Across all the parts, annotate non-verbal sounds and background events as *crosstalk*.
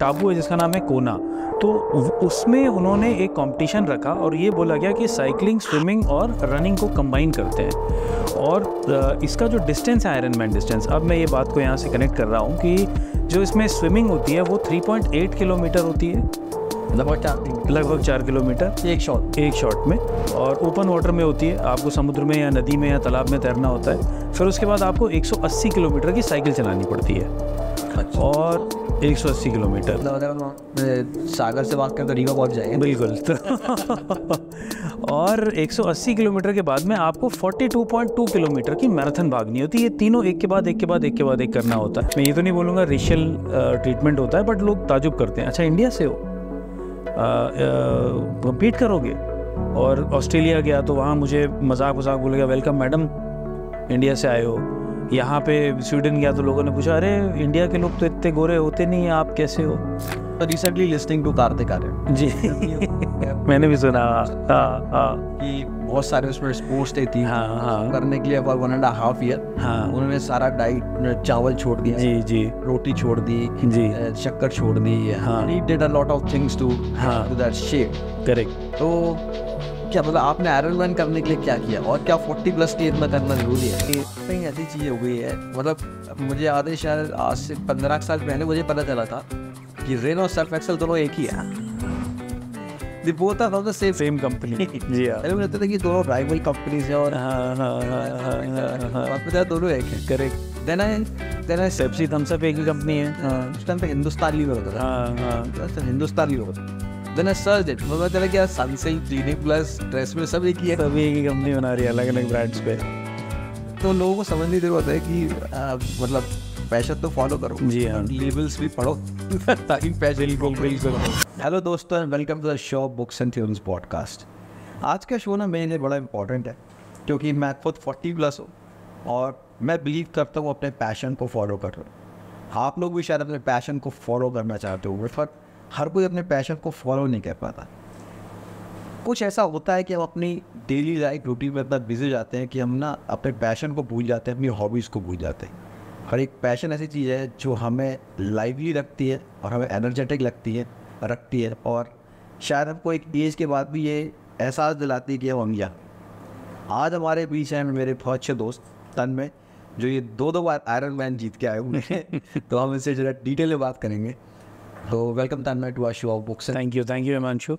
टाबू है जिसका नाम है कोना तो उसमें उन्होंने एक कंपटीशन रखा और ये बोला गया कि साइकिलिंग स्विमिंग और रनिंग को कंबाइन करते हैं और इसका जो डिस्टेंस है आयरन मैन डिस्टेंस अब मैं ये बात को यहाँ से कनेक्ट कर रहा हूँ कि जो इसमें स्विमिंग होती है वो 3.8 किलोमीटर होती है लगभग चार लगभग चार किलोमीटर एक शॉट एक शॉट में और ओपन वाटर में होती है आपको समुद्र में या नदी में या तालाब में तैरना होता है फिर उसके बाद आपको 180 किलोमीटर की साइकिल चलानी पड़ती है अच्छा। और एक सौ अस्सी किलोमीटर मतलब सागर से बात करें तो रीवा पहुंच जाएंगे बिल्कुल और 180 किलोमीटर के बाद में आपको 42.2 किलोमीटर की मैराथन भागनी होती है ये तीनों एक के बाद एक के बाद एक के बाद एक करना होता है मैं ये तो नहीं बोलूँगा रेशियल ट्रीटमेंट होता है बट लोग ताजुब करते हैं अच्छा इंडिया से हो कम्पीट करोगे और ऑस्ट्रेलिया गया तो वहाँ मुझे मजाक वजाक बोलेगा वेलकम मैडम इंडिया से आए हो यहाँ पे स्वीडन गया तो लोगों ने पूछा अरे इंडिया के लोग तो इतने गोरे होते नहीं हैं आप कैसे हो recently listening to Kartik Aaryan ji *laughs* *laughs* मैंने भी सुना हाँ, हाँ। कि बहुत सारे उसमें स्पोर्ट्स डे थी हाँ हाँ करने के लिए about one and half year हाँ उन्होंने सारा डाइट चावल छोड़ दिया जी जी रोटी छोड़ दी जी शक्कर छोड़ दी हाँ did a lot of things to to that shape correct तो क्या मतलब आपने एरर लर्न करने के लिए क्या किया और क्या फोर्टी प्लस के इतना करना जरूरी है कहीं ऐसी चीज़ हो गई है मतलब मुझे याद है शायद आज से पंद्रह साल पहले मुझे पता चला था कि रेन और सर्फ एक्सल दोनों एक ही है था था सेम सेम कंपनी जी मुझे था कि दोनों rival companies हैं और हाँ हाँ हाँ हाँ हाँ, हाँ, हाँ, हाँ तो दोनों एक है correct then I then I Pepsi thumbs एक ही कंपनी है हाँ उस टाइम पे हिंदुस्तान लीवर होता था हाँ हाँ हिंदुस्तान लीवर होता था देन आई सर्च इट मतलब चला गया सनसिल्क क्लिनिक प्लस ड्रेस में सब एक ही है सभी एक ही कंपनी बना रही है अलग अलग ब्रांड्स पे तो लोगों को समझ नहीं दे रहा होता है कि मतलब पैशन तो फॉलो करो जी हाँ लेबल्स भी पढ़ो *laughs* ताकि पैशन बिल्कुल बिल्कुल हेलो दोस्तों and welcome to the show books and theories podcast आज का शो ना मेरे लिए बड़ा इंपॉर्टेंट है क्योंकि मैं खुद फोर्टी प्लस हूँ और मैं बिलीव करता हूँ अपने पैशन को फॉलो कर रहा हूँ आप लोग भी शायद अपने पैशन को फॉलो करना चाहते हो बट हर कोई अपने पैशन को फॉलो नहीं कर पाता कुछ ऐसा होता है कि हम अपनी डेली लाइफ रूटीन में इतना बिजी जाते हैं कि हम ना अपने पैशन को भूल जाते हैं अपनी हॉबीज़ को भूल जाते हैं हर एक पैशन ऐसी चीज़ है जो हमें लाइवली रखती है और हमें एनर्जेटिक लगती है रखती है और शायद हमको एक एज के बाद भी ये एहसास दिलाती है कि हम अंगिया आज हमारे बीच हैं मेरे बहुत अच्छे दोस्त तन में जो ये दो दो बार आयरन मैन जीत के आए हुए हैं तो हम इससे ज़रा डिटेल में बात करेंगे तो welcome Tanmay to our show of books thank you thank you Himanshu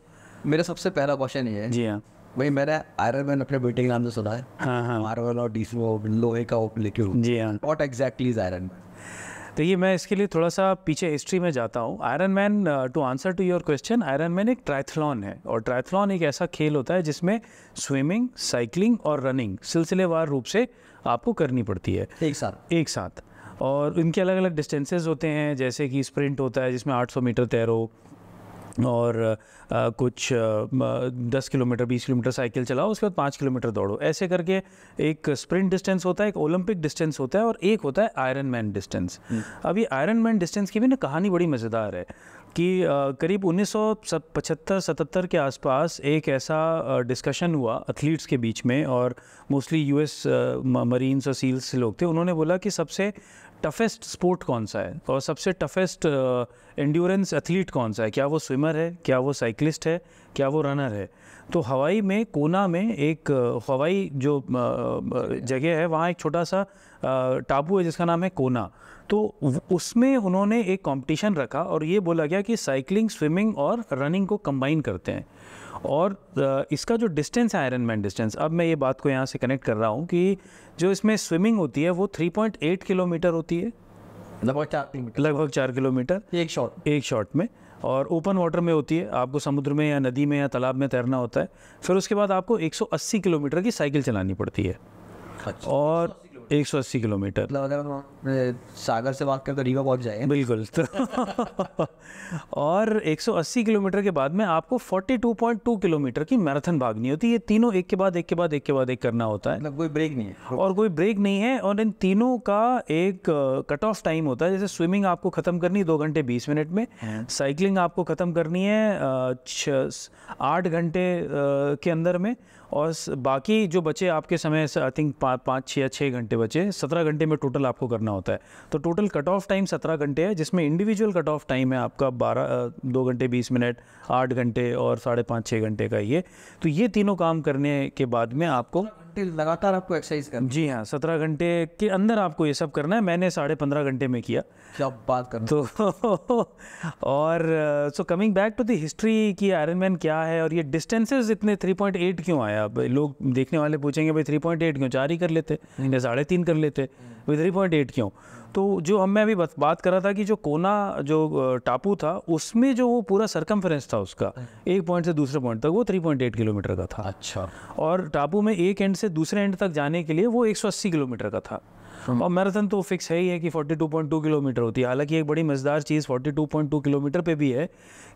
मेरा सबसे पहला क्वेश्चन ये है जी हाँ भाई मैंने आयरन मैन अपने बेटे के नाम से सुना है हाँ हाँ मार्वल और डीसी वो लोहे का वो लिक्विड जी हाँ what exactly is iron man तो ये मैं इसके लिए थोड़ा सा पीछे हिस्ट्री में जाता हूँ Ironman to answer to your question Ironman एक ट्राइथलॉन है और ट्राइथलॉन एक ऐसा खेल होता है जिसमें स्विमिंग साइकिलिंग और रनिंग सिलसिलेवार रूप से आपको करनी पड़ती है एक साथ एक साथ और इनके अलग अलग डिस्टेंसेज होते हैं जैसे कि स्प्रिंट होता है जिसमें 800 मीटर तैरो और आ, कुछ दस किलोमीटर बीस किलोमीटर साइकिल चलाओ उसके बाद पाँच किलोमीटर दौड़ो ऐसे करके एक स्प्रिंट डिस्टेंस होता है एक ओलंपिक डिस्टेंस होता है और एक होता है आयरन मैन डिस्टेंस अब ये आयरन मैन डिस्टेंस की भी ना कहानी बड़ी मज़ेदार है कि आ, करीब उन्नीस सौ पचहत्तर सतहत्तर के आसपास एक ऐसा डिस्कशन हुआ एथलीट्स के बीच में और मोस्टली यूएस मरीन्स और सील्स लोग थे उन्होंने बोला कि सबसे टफेस्ट स्पोर्ट कौन सा है और सबसे टफेस्ट एंड्योरेंस एथलीट कौन सा है क्या वो स्विमर है क्या वो साइकिलिस्ट है क्या वो रनर है तो हवाई में कोना में एक uh, हवाई जो uh, uh, जगह है वहाँ एक छोटा सा टापू है जिसका नाम है कोना तो उसमें उन्होंने एक कंपटीशन रखा और ये बोला गया कि साइकिलिंग स्विमिंग और रनिंग को कंबाइन करते हैं और इसका जो डिस्टेंस है आयरन मैन डिस्टेंस अब मैं ये बात को यहाँ से कनेक्ट कर रहा हूँ कि जो इसमें स्विमिंग होती है वो 3.8 किलोमीटर होती है लगभग चार किलोमीटर लगभग चार किलोमीटर एक शॉट एक शॉट में और ओपन वाटर में होती है आपको समुद्र में या नदी में या तालाब में तैरना होता है फिर उसके बाद आपको 180 किलोमीटर की साइकिल चलानी पड़ती है अच्छा। और एक सौ अस्सी किलोमीटर मतलब सागर से बात करें तो रीवा पहुंच जाए बिल्कुल तो *laughs* और एक सौ अस्सी किलोमीटर के बाद में आपको forty two point two kilometre की मैराथन भागनी होती है ये तीनों एक के बाद एक के बाद एक के बाद एक करना होता है मतलब कोई ब्रेक नहीं है और कोई ब्रेक नहीं है और इन तीनों का एक कट ऑफ टाइम होता है जैसे स्विमिंग आपको ख़त्म करनी है दो घंटे बीस मिनट में साइकिलिंग हाँ। आपको ख़त्म करनी है आठ घंटे के अंदर में और बाकी जो बचे आपके समय से आई थिंक पा, पाँच छः छः घंटे बचे सत्रह घंटे में टोटल आपको करना होता है तो टोटल कट ऑफ टाइम सत्रह घंटे है जिसमें इंडिविजुअल कट ऑफ टाइम है आपका बारह दो घंटे बीस मिनट आठ घंटे और साढ़े पाँच छः घंटे का ये तो ये तीनों काम करने के बाद में आपको घंटे लगातार आपको एक्सरसाइज करना जी हाँ सत्रह घंटे के अंदर आपको ये सब करना है मैंने साढ़े पंद्रह घंटे में किया जब बात कर तो *laughs* और so coming back to the history की आयरन मैन क्या है और ये डिस्टेंसेज इतने थ्री पॉइंट एट क्यों आया अब लोग देखने वाले पूछेंगे भाई थ्री पॉइंट एट क्यों चार ही कर लेते साढ़े तीन कर लेते भाई थ्री पॉइंट एट क्यों तो जो हम मैं अभी बात कर रहा था कि जो कोना जो टापू था उसमें जो वो पूरा सरकमफ्रेंस था उसका हम्म। एक पॉइंट से दूसरे पॉइंट तक वो 3.8 किलोमीटर का था अच्छा और टापू में एक एंड से दूसरे एंड तक जाने के लिए वो 180 किलोमीटर का था हम्म। और मैराथन तो फिक्स है ही है कि 42.2 किलोमीटर होती है हालांकि एक बड़ी मज़ेदार चीज़ 42.2 किलोमीटर पे भी है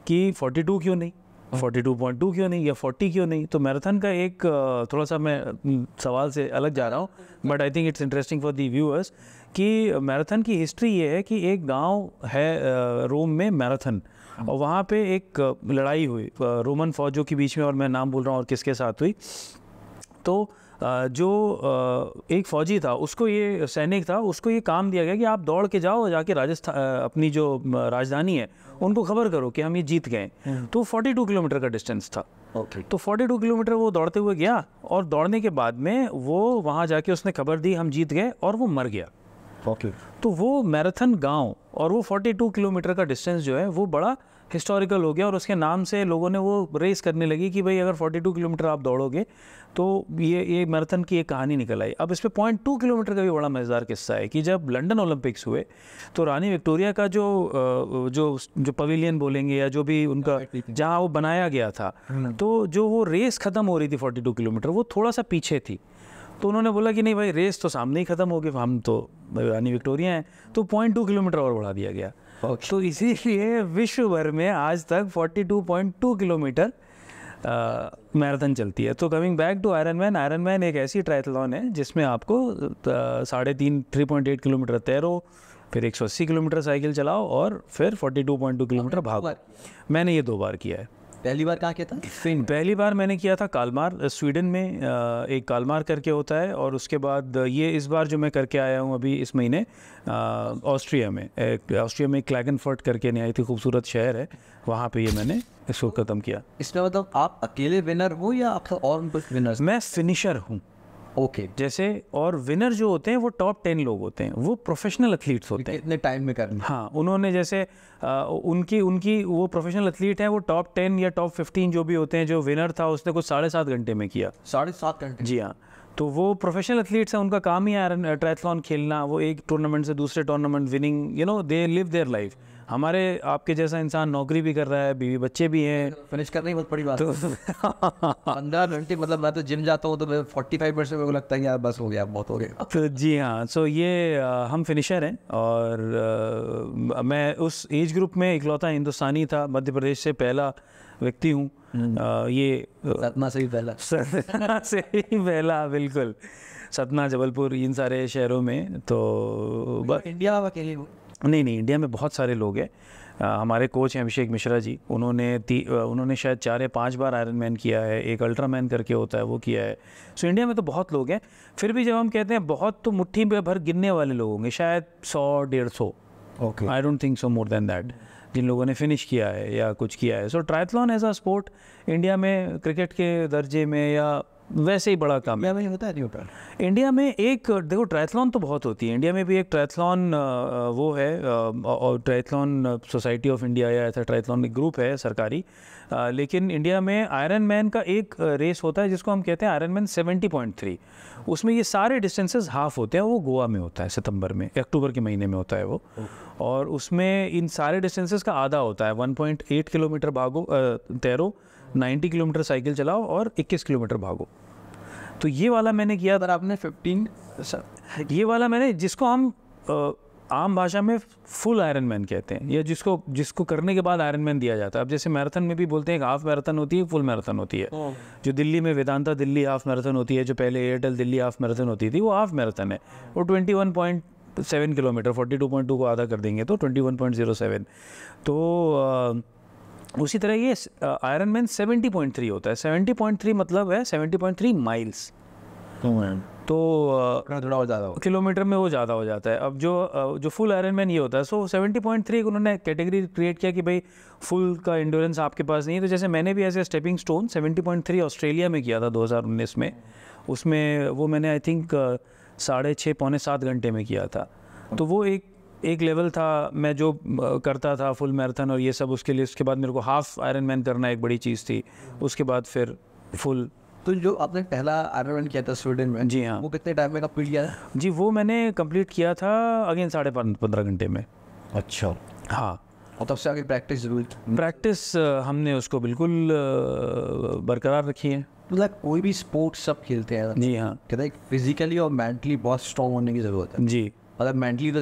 कि 42 क्यों नहीं 42.2 हाँ। क्यों नहीं या 40 क्यों नहीं तो मैराथन का एक थोड़ा सा मैं सवाल से अलग जा रहा हूँ but I think it's interesting for the viewers कि मैराथन की हिस्ट्री ये है कि एक गांव है रोम में मैराथन और वहाँ पे एक लड़ाई हुई रोमन फौजों के बीच में और मैं नाम बोल रहा हूँ और किसके साथ हुई तो जो एक फ़ौजी था उसको ये सैनिक था उसको ये काम दिया गया कि आप दौड़ के जाओ जाके राजस्थान अपनी जो राजधानी है उनको खबर करो कि हम ये जीत गए हम्म। तो 42 किलोमीटर का डिस्टेंस था ओके तो 42 किलोमीटर वो दौड़ते हुए गया और दौड़ने के बाद में वो वहाँ जाके उसने खबर दी हम जीत गए और वो मर गया ओके तो वो मैराथन गांव और वो 42 किलोमीटर का डिस्टेंस जो है वो बड़ा हिस्टोरिकल हो गया और उसके नाम से लोगों ने वो रेस करने लगी कि भाई अगर 42 किलोमीटर आप दौड़ोगे तो ये ये मैराथन की एक कहानी निकल आई अब इस पर पॉइंट टू किलोमीटर का भी बड़ा मज़ेदार किस्सा है कि जब लंदन ओलंपिक्स हुए तो रानी विक्टोरिया का जो जो जो पवेलियन बोलेंगे या जो भी उनका जहाँ वो बनाया गया था हम्म। तो जो वो रेस ख़त्म हो रही थी फोर्टी किलोमीटर वो थोड़ा सा पीछे थी तो उन्होंने बोला कि नहीं भाई रेस तो सामने ही ख़त्म होगी हम तो रानी विक्टोरिया हैं तो पॉइंट टू किलोमीटर और बढ़ा दिया गया तो इसीलिए विश्व भर में आज तक forty two point two kilometre marathon चलती है तो coming back to Ironman Ironman एक ऐसी ट्रायथलॉन है जिसमें आपको साढ़े तीन थ्री पॉइंट एट किलोमीटर तैरो फिर एक सौ अस्सी किलोमीटर साइकिल चलाओ और फिर forty two point two kilometre भागो मैंने ये दो बार किया है पहली बार कहाँ किया था फिन पहली बार मैंने किया था कालमार स्वीडन में एक कालमार करके होता है और उसके बाद ये इस बार जो मैं करके आया हूँ अभी इस महीने ऑस्ट्रिया में ऑस्ट्रिया में क्लैगनफर्ट करके नहीं आई थी खूबसूरत शहर है वहाँ पे ये मैंने इसको ख़त्म किया इसमें मतलब आप अकेले विनर हो या आपका और विनर मैं फिनिशर हूँ ओके okay. जैसे और विनर जो होते हैं वो टॉप टेन लोग होते हैं वो प्रोफेशनल एथलीट्स होते हैं इतने टाइम में करना हाँ उन्होंने जैसे आ, उनकी उनकी वो प्रोफेशनल एथलीट हैं वो टॉप टेन या टॉप फिफ्टीन जो भी होते हैं जो विनर था उसने कुछ साढ़े सात घंटे में किया साढ़े सात घंटे जी हाँ तो वो प्रोफेशनल एथलीट्स हैं उनका काम ही है ट्रैथलॉन खेलना वो एक टूर्नामेंट से दूसरे tournament winning you know they live their life हमारे आपके जैसा इंसान नौकरी भी कर रहा है बीवी बच्चे भी हैं फिनिश करना ही बहुत बड़ी बात तो *laughs* पंद्रह घंटे मतलब मैं तो जिम जाता हूँ तो मैं फोर्टी फाइव परसेंट मेरे को लगता है यार बस हो गया बहुत हो गया *laughs* तो जी हाँ सो ये हम फिनिशर हैं और मैं उस एज ग्रुप में इकलौता हिंदुस्तानी था मध्य प्रदेश से पहला व्यक्ति हूँ हम्म। ये सतना से भी पहला *laughs* सतना से ही पहला बिल्कुल सतना जबलपुर इन सारे शहरों में तो बस इंडिया के लिए नहीं नहीं इंडिया में बहुत सारे लोग हैं हमारे कोच हैं अभिषेक मिश्रा जी उन्होंने ती उन्होंने शायद चार या पाँच बार आयरन मैन किया है एक अल्ट्रा मैन करके होता है वो किया है सो इंडिया में तो बहुत लोग हैं फिर भी जब हम कहते हैं बहुत तो मुट्ठी भर गिनने वाले लोग होंगे शायद सौ डेढ़ सौ okay I don't think so more than that जिन लोगों ने फिनिश किया है या कुछ किया है so triathlon as a sport India में क्रिकेट के दर्जे में या वैसे ही बड़ा काम है बता रही हूँ इंडिया में एक देखो ट्रायथलॉन तो बहुत होती है इंडिया में भी एक ट्रायथलॉन वो है और ट्रायथलॉन सोसाइटी ऑफ इंडिया या ऐसा ट्रायथलॉन एक ग्रुप है सरकारी लेकिन इंडिया में आयरन मैन का एक रेस होता है जिसको हम कहते हैं Ironman seventy point three उसमें ये सारे डिस्टेंसेज हाफ होते हैं वो गोवा में होता है सितंबर में अक्टूबर के महीने में होता है वो और उसमें इन सारे डिस्टेंसेज का आधा होता है वन पॉइंट एट किलोमीटर भागो तैरो 90 किलोमीटर साइकिल चलाओ और 21 किलोमीटर भागो तो ये वाला मैंने किया था आपने 15 ये वाला मैंने जिसको हम आम भाषा में फुल आयरन मैन कहते हैं या जिसको जिसको करने के बाद आयरन मैन दिया जाता है अब जैसे मैराथन में भी बोलते हैं हाफ मैराथन होती है फुल मैराथन होती है हाँ। जो दिल्ली में वेदांता दिल्ली हाफ मैराथन होती है जो पहले एयरटेल दिल्ली हाफ मैराथन होती थी वो हाफ मैराथन है वो twenty one point seven kilometre forty two point two को आधा कर देंगे तो twenty one point zero seven तो आ, उसी तरह ये Ironman seventy point three होता है सेवेंटी पॉइंट थ्री मतलब है सेवेंटी पॉइंट थ्री माइल्स तो थोड़ा और ज़्यादा किलोमीटर में वो ज़्यादा हो जाता है अब जो जो फुल आयरन मैन ये होता है सो सेवेंटी पॉइंट थ्री उन्होंने कैटेगरी क्रिएट किया कि भाई फुल का इंडोरेंस आपके पास नहीं है तो जैसे मैंने भी ऐसे stepping stone seventy point three Australia में किया था दो हज़ार उन्नीस में उसमें वो मैंने आई थिंक साढ़े छः पौने सात घंटे में किया था तो वो एक एक लेवल था मैं जो करता था फुल मैराथन और ये सब उसके लिए उसके बाद मेरे को हाफ आयरन मैन करना एक बड़ी चीज़ थी उसके बाद फिर फुल तो जो आपने पहला आयरन मैन किया था स्वीडन में जी हाँ वो कितने टाइम में कम्प्लीट किया था जी वो मैंने कम्प्लीट किया था अगेन साढ़े पंद्रह घंटे में अच्छा हाँ और तब से आगे प्रैक्टिस जरूर प्रैक्टिस हमने उसको बिल्कुल बरकरार रखी है मतलब कोई भी स्पोर्ट्स सब खेलते हैं जी हाँ कहते हैं फिजिकली और मेंटली बहुत स्ट्रॉन्ग होने की ज़रूरत है जी मतलब मेंटली तो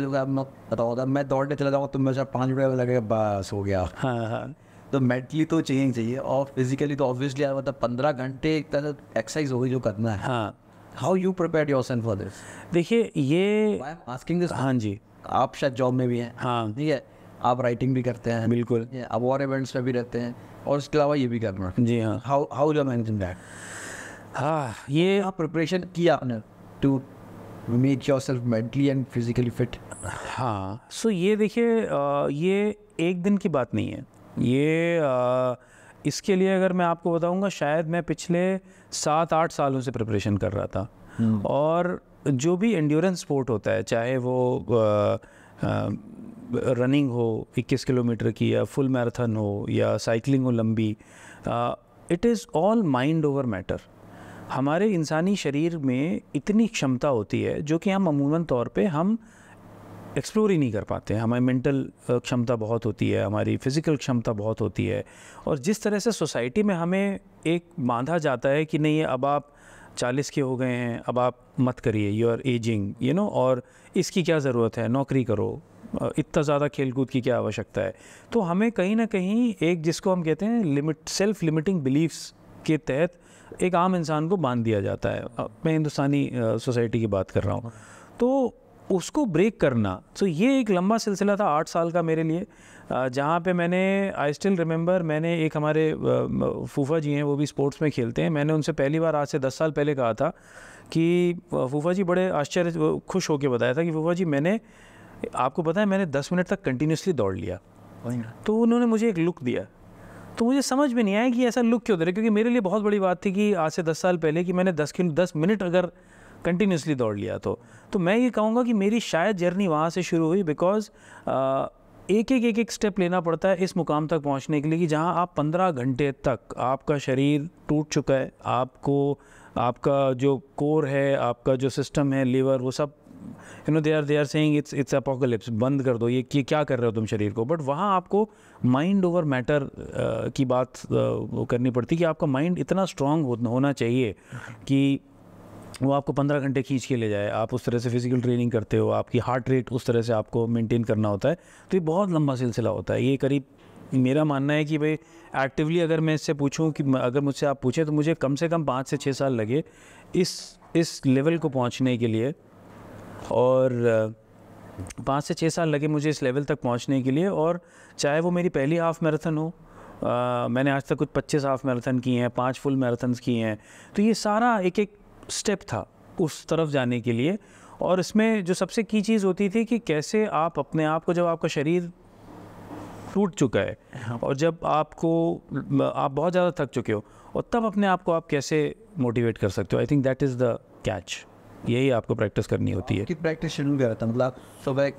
बताओ था मैं दौड़ने चला जाऊँगा तो मेरे पाँच मिनट लगे बस हो गया हाँ हाँ तो मेंटली तो चेंज चाहिए और फिजिकली तो ऑब्वियसली यार मतलब पंद्रह घंटे एक तरह एक्सरसाइज होगी जो करना है हाँ how you prepare yourself for this देखिए ये आस्किंग दिस हाँ जी आप शायद जॉब में भी हैं हाँ ठीक है आप राइटिंग भी करते हैं बिल्कुल आप और इवेंट्स में भी रहते हैं और इसके अलावा ये भी करना जी हाँ how how you managing that हाँ ये आप प्रिपरेशन किया आपने to make yourself mentally and physically fit हाँ सो ये देखिए ये एक दिन की बात नहीं है ये आ, इसके लिए अगर मैं आपको बताऊंगा शायद मैं पिछले सात आठ सालों से प्रिपरेशन कर रहा था हम्म। और जो भी एंड्योरेंस स्पोर्ट होता है चाहे वो आ, आ, रनिंग हो 21 किलोमीटर की या फुल मैराथन हो या साइकिलिंग हो लंबी it is all mind over matter हमारे इंसानी शरीर में इतनी क्षमता होती है जो कि हम अमूमन तौर पे हम एक्सप्लोर ही नहीं कर पाते हैं हमारी मेंटल क्षमता बहुत होती है हमारी फिज़िकल क्षमता बहुत होती है और जिस तरह से सोसाइटी में हमें एक बांधा जाता है कि नहीं अब आप चालीस के हो गए हैं अब आप मत करिए you are aging you know और इसकी क्या ज़रूरत है नौकरी करो इतना ज़्यादा खेलकूद की क्या आवश्यकता है तो हमें कहीं ना कहीं एक जिसको हम कहते हैं लिमिट सेल्फ लिमिटिंग बिलीफ्स के तहत एक आम इंसान को बांध दिया जाता है मैं हिंदुस्तानी सोसाइटी की बात कर रहा हूँ तो उसको ब्रेक करना तो ये एक लंबा सिलसिला था आठ साल का मेरे लिए जहाँ पे मैंने आई स्टिल रिमेंबर मैंने एक हमारे फूफा जी हैं वो भी स्पोर्ट्स में खेलते हैं मैंने उनसे पहली बार आज से दस साल पहले कहा था कि फूफा जी बड़े आश्चर्य खुश होकर बताया था कि फूफा जी मैंने आपको पता है मैंने दस मिनट तक कंटिन्यूसली दौड़ लिया तो उन्होंने मुझे एक लुक दिया तो मुझे समझ में नहीं आया कि ऐसा लुक क्यों दे रहे क्योंकि मेरे लिए बहुत बड़ी बात थी कि आज से दस साल पहले कि मैंने दस किलो दस मिनट अगर कंटिन्यूसली दौड़ लिया तो तो मैं ये कहूँगा कि मेरी शायद जर्नी वहाँ से शुरू हुई बिकॉज एक एक एक एक स्टेप लेना पड़ता है इस मुकाम तक पहुँचने के लिए कि जहाँ आप पंद्रह घंटे तक आपका शरीर टूट चुका है आपको आपका जो कोर है आपका जो सिस्टम है लीवर वो सब you know they are they are saying it's it's apocalypse बंद कर दो ये कि क्या कर रहे हो तुम शरीर को बट वहाँ आपको माइंड ओवर मैटर की बात uh, करनी पड़ती कि आपका माइंड इतना स्ट्रांग हो, होना चाहिए कि वो आपको पंद्रह घंटे खींच के ले जाए आप उस तरह से फिजिकल ट्रेनिंग करते हो आपकी हार्ट रेट उस तरह से आपको मेंटेन करना होता है तो ये बहुत लंबा सिलसिला होता है ये करीब मेरा मानना है कि भाई एक्टिवली अगर मैं इससे पूछूं कि अगर मुझसे आप पूछें तो मुझे कम से कम पाँच से छः साल लगे इस इस लेवल को पहुंचने के लिए और पाँच से छः साल लगे मुझे इस लेवल तक पहुंचने के लिए और चाहे वो मेरी पहली हाफ़ मैराथन हो आ, मैंने आज तक कुछ पच्चीस हाफ़ मैराथन किए हैं पाँच फुल मैराथन किए हैं तो ये सारा एक एक स्टेप था उस तरफ जाने के लिए और इसमें जो सबसे की चीज़ होती थी कि कैसे आप अपने आप को जब आपका शरीर टूट चुका है हाँ। और जब आपको आप बहुत ज़्यादा थक चुके हो और तब अपने आप को आप कैसे मोटिवेट कर सकते हो I think that is the catch यही आपको प्रैक्टिस करनी होती है प्रैक्टिस शुरू किया रहता है मतलब सुबह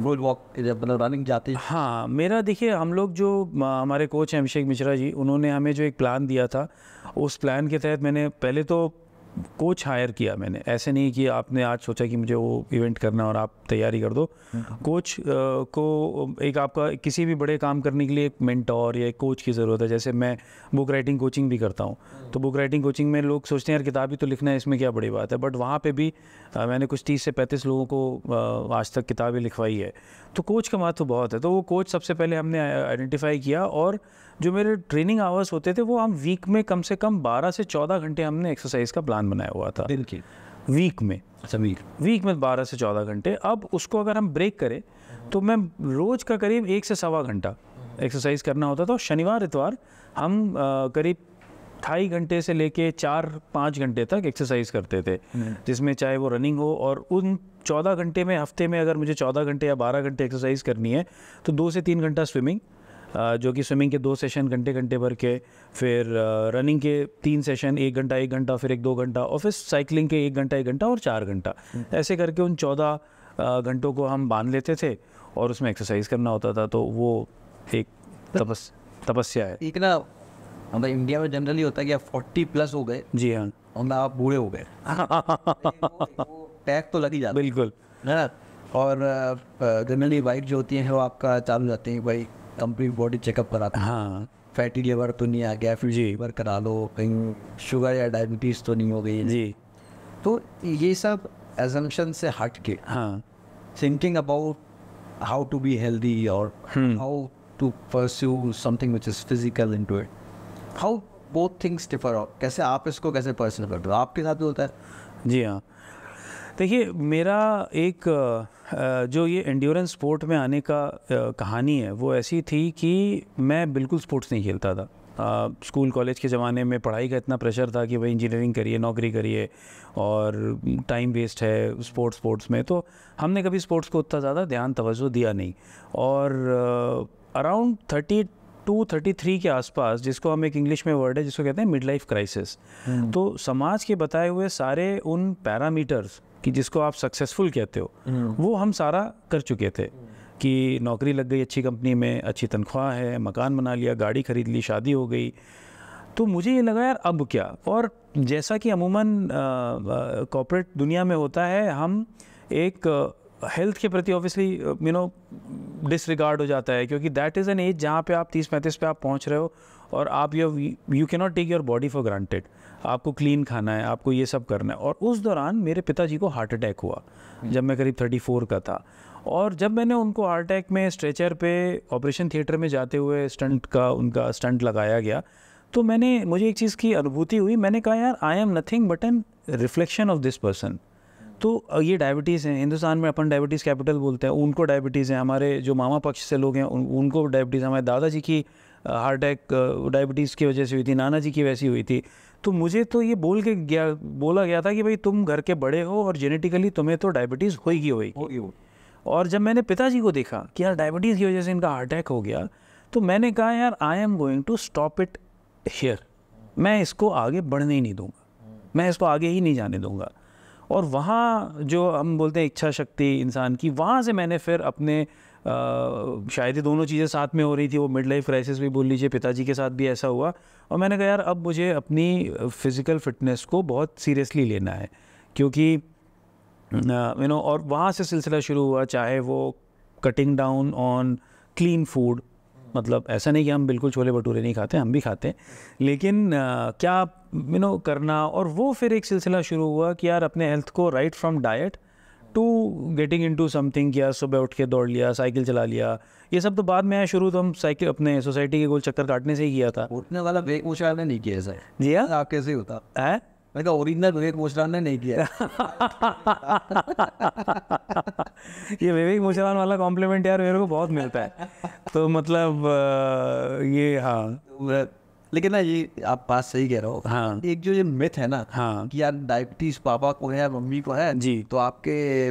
वॉक मतलब रनिंग जाते हैं हाँ मेरा देखिए हम लोग जो हमारे कोच हैं अभिषेक मिश्रा जी उन्होंने हमें जो एक प्लान दिया था उस प्लान के तहत मैंने पहले तो कोच हायर किया मैंने ऐसे नहीं कि आपने आज सोचा कि मुझे वो इवेंट करना और आप तैयारी कर दो कोच को एक आपका किसी भी बड़े काम करने के लिए एक मेंटोर या एक कोच की ज़रूरत है जैसे मैं बुक राइटिंग कोचिंग भी करता हूँ तो बुक राइटिंग कोचिंग में लोग सोचते हैं यार किताब ही तो लिखना है इसमें क्या बड़ी बात है बट वहाँ पर भी आ, मैंने कुछ तीस से पैंतीस लोगों को आ, आज तक किताबें लिखवाई है तो कोच का महत्व बहुत है तो वो कोच सबसे पहले हमने आइडेंटिफाई किया और जो मेरे ट्रेनिंग आवर्स होते थे वो हम वीक में कम से कम 12 से 14 घंटे हमने एक्सरसाइज का प्लान बनाया हुआ था दिन की वीक में अच्छा वीक वीक में 12 से 14 घंटे अब उसको अगर हम ब्रेक करें तो मैं रोज़ का करीब एक से सवा घंटा एक्सरसाइज करना होता था शनिवार इतवार हम करीब ढाई घंटे से लेके चार पाँच घंटे तक एक्सरसाइज करते थे हम्म। जिसमें चाहे वो रनिंग हो और उन चौदह घंटे में हफ्ते में अगर मुझे चौदह घंटे या बारह घंटे एक्सरसाइज करनी है तो दो से तीन घंटा स्विमिंग जो कि स्विमिंग के दो सेशन घंटे घंटे भर के फिर रनिंग के तीन सेशन एक घंटा एक घंटा फिर एक दो घंटा और फिर साइकिलिंग के एक घंटा एक घंटा और चार घंटा तो ऐसे करके उन चौदह घंटों को हम बांध लेते थे और उसमें एक्सरसाइज करना होता था तो वो एक तो तपस तपस्या है एक ना मतलब इंडिया में जनरली होता है कि आप फोर्टी प्लस हो गए जी हाँ ना आप बूढ़े हो गए टैग *laughs* तो लग ही जाता बिल्कुल है ना और जनरली बाइक जो होती है वो आपका चालू जाती हैं भाई कंप्लीट बॉडी चेकअप कराते हैं हाँ फैटी लिवर तो नहीं आ गया फिर लीवर करा लो कहीं शुगर या डायबिटीज़ तो नहीं हो गई जी तो ये सब एजम्पन से हट के हाँ thinking about how to be healthy और how to pursue something which is physical into it how both things differ कैसे आप इसको कैसे परस्यू करते हो आपके साथ भी होता है जी हाँ देखिए मेरा एक जो ये इंड्योरेंस स्पोर्ट में आने का कहानी है वो ऐसी थी कि मैं बिल्कुल स्पोर्ट्स नहीं खेलता था स्कूल कॉलेज के ज़माने में पढ़ाई का इतना प्रेशर था कि भाई इंजीनियरिंग करिए नौकरी करिए और टाइम वेस्ट है स्पोर्ट्स स्पोर्ट्स में तो हमने कभी स्पोर्ट्स को उतना ज़्यादा ध्यान तवज्जो दिया नहीं और around thirty two thirty three के आसपास जिसको हम एक इंग्लिश में वर्ड है जिसको कहते हैं मिड लाइफ क्राइसिस तो समाज के बताए हुए सारे उन पैरामीटर्स कि जिसको आप सक्सेसफुल कहते हो हम्म। वो हम सारा कर चुके थे कि नौकरी लग गई अच्छी कंपनी में अच्छी तनख्वाह है मकान बना लिया गाड़ी खरीद ली शादी हो गई तो मुझे ये लगा यार अब क्या और जैसा कि अमूमन कॉपरेट दुनिया में होता है हम एक हेल्थ के प्रति ऑब्वियसली यू नो डिसरिगार्ड हो जाता है क्योंकि दैट इज़ एन एज जहाँ पे आप तीस पैंतीस पे आप पहुँच रहे हो और आप you you can not take your body for granted आपको क्लीन खाना है आपको ये सब करना है और उस दौरान मेरे पिताजी को हार्ट अटैक हुआ जब मैं करीब थर्टी फोर का था और जब मैंने उनको हार्ट अटैक में स्ट्रेचर पे ऑपरेशन थिएटर में जाते हुए स्टंट का उनका स्टंट लगाया गया तो मैंने मुझे एक चीज़ की अनुभूति हुई मैंने कहा यार I am nothing but an reflection of this person तो ये डायबिटीज़ हैं हिंदुस्तान में अपन डायबिटीज़ कैपिटल बोलते हैं उनको डायबिटीज़ है हमारे जो मामा पक्ष से लोग हैं उन, उनको डायबिटीज़ हमारे दादाजी की हार्ट अटैक डायबिटीज़ की वजह से हुई थी नाना जी की वैसी हुई थी तो मुझे तो ये बोल के गया बोला गया था कि भाई तुम घर के बड़े हो और जेनेटिकली तुम्हें तो डायबिटीज़ होगी होगी और जब मैंने पिताजी को देखा कि यार डायबिटीज़ की वजह से इनका हार्ट अटैक हो गया तो मैंने कहा यार I am going to stop it here मैं इसको आगे बढ़ने ही नहीं दूंगा मैं इसको आगे ही नहीं जाने दूंगा और वहाँ जो हम बोलते हैं इच्छा शक्ति इंसान की वहाँ से मैंने फिर अपने शायद ही दोनों चीज़ें साथ में हो रही थी वो मिड लाइफ क्राइसिस भी बोल लीजिए पिताजी के साथ भी ऐसा हुआ और मैंने कहा यार अब मुझे अपनी फ़िज़िकल फिटनेस को बहुत सीरियसली लेना है क्योंकि यू नो और वहाँ से सिलसिला शुरू हुआ चाहे वो cutting down on clean food मतलब ऐसा नहीं कि हम बिल्कुल छोले भटूरे नहीं खाते हम भी खाते हैं लेकिन आ, क्या यू नो करना और वो फिर एक सिलसिला शुरू हुआ कि यार अपने हेल्थ को right from diet to getting into something किया सुबह उठ के दौड़ लिया साइकिल चला लिया ये सब तो बाद में आया शुरू तो हम साइकिल अपने सोसाइटी के गोल चक्कर काटने से ही किया था उठने वाला ब्रेक मोशरा ने नहीं किया सर जी हाँ आप कैसे होता है मैं तो ओरिजिनल विवेक मोशरान ने नहीं किया *laughs* ये विवेक मोशरान वाला कॉम्प्लीमेंट यार मेरे को बहुत मिलता है तो मतलब ये हाँ तो लेकिन ना ये आप बात सही कह रहे हो हाँ एक जो ये मिथ है ना हाँ कि यार डायबिटीज पापा को है मम्मी को है जी तो आपके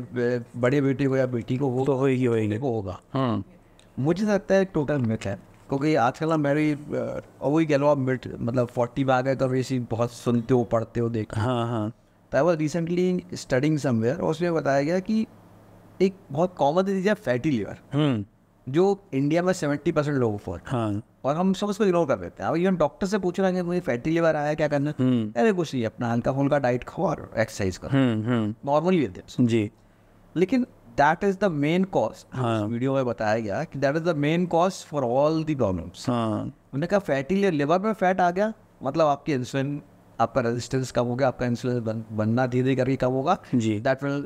बड़े बेटे को या बेटी को हो तो होगी होगी को होगा हाँ मुझे लगता है टोटल मिथ है क्योंकि आजकल ना मेरी और वही कह लो आप मिट मतलब फोर्टी में आ गए तो ऐसी बहुत सुनते हो पढ़ते हो देखते हाँ हाँ तो I was recently studying somewhere और उसमें बताया गया कि एक बहुत कॉमन चीज़ है फैटी लीवर हम्म। जो इंडिया में सेवेंटी परसेंट लोगों पर हाँ और हम सब उसको इग्नोर कर देते हैं अब इवन डॉक्टर से पूछ रहे हैं फैटी लिवर आया क्या करना हम्म। अरे कुछ नहीं अपना हल्का फुल्का डाइट खाओ और एक्सरसाइज करो नॉर्मली हम्म, विद हम्म। जी लेकिन that is the main cause video में बताया गया कि that is the main cause for all the problems उन्होंने कहा फैटी लिवर में फैट आ गया मतलब आपकी इंसुलिन आपका रेजिस्टेंस कम हो गया आपका इंसुलिन बन, बनना धीरे करके कम होगा जी that will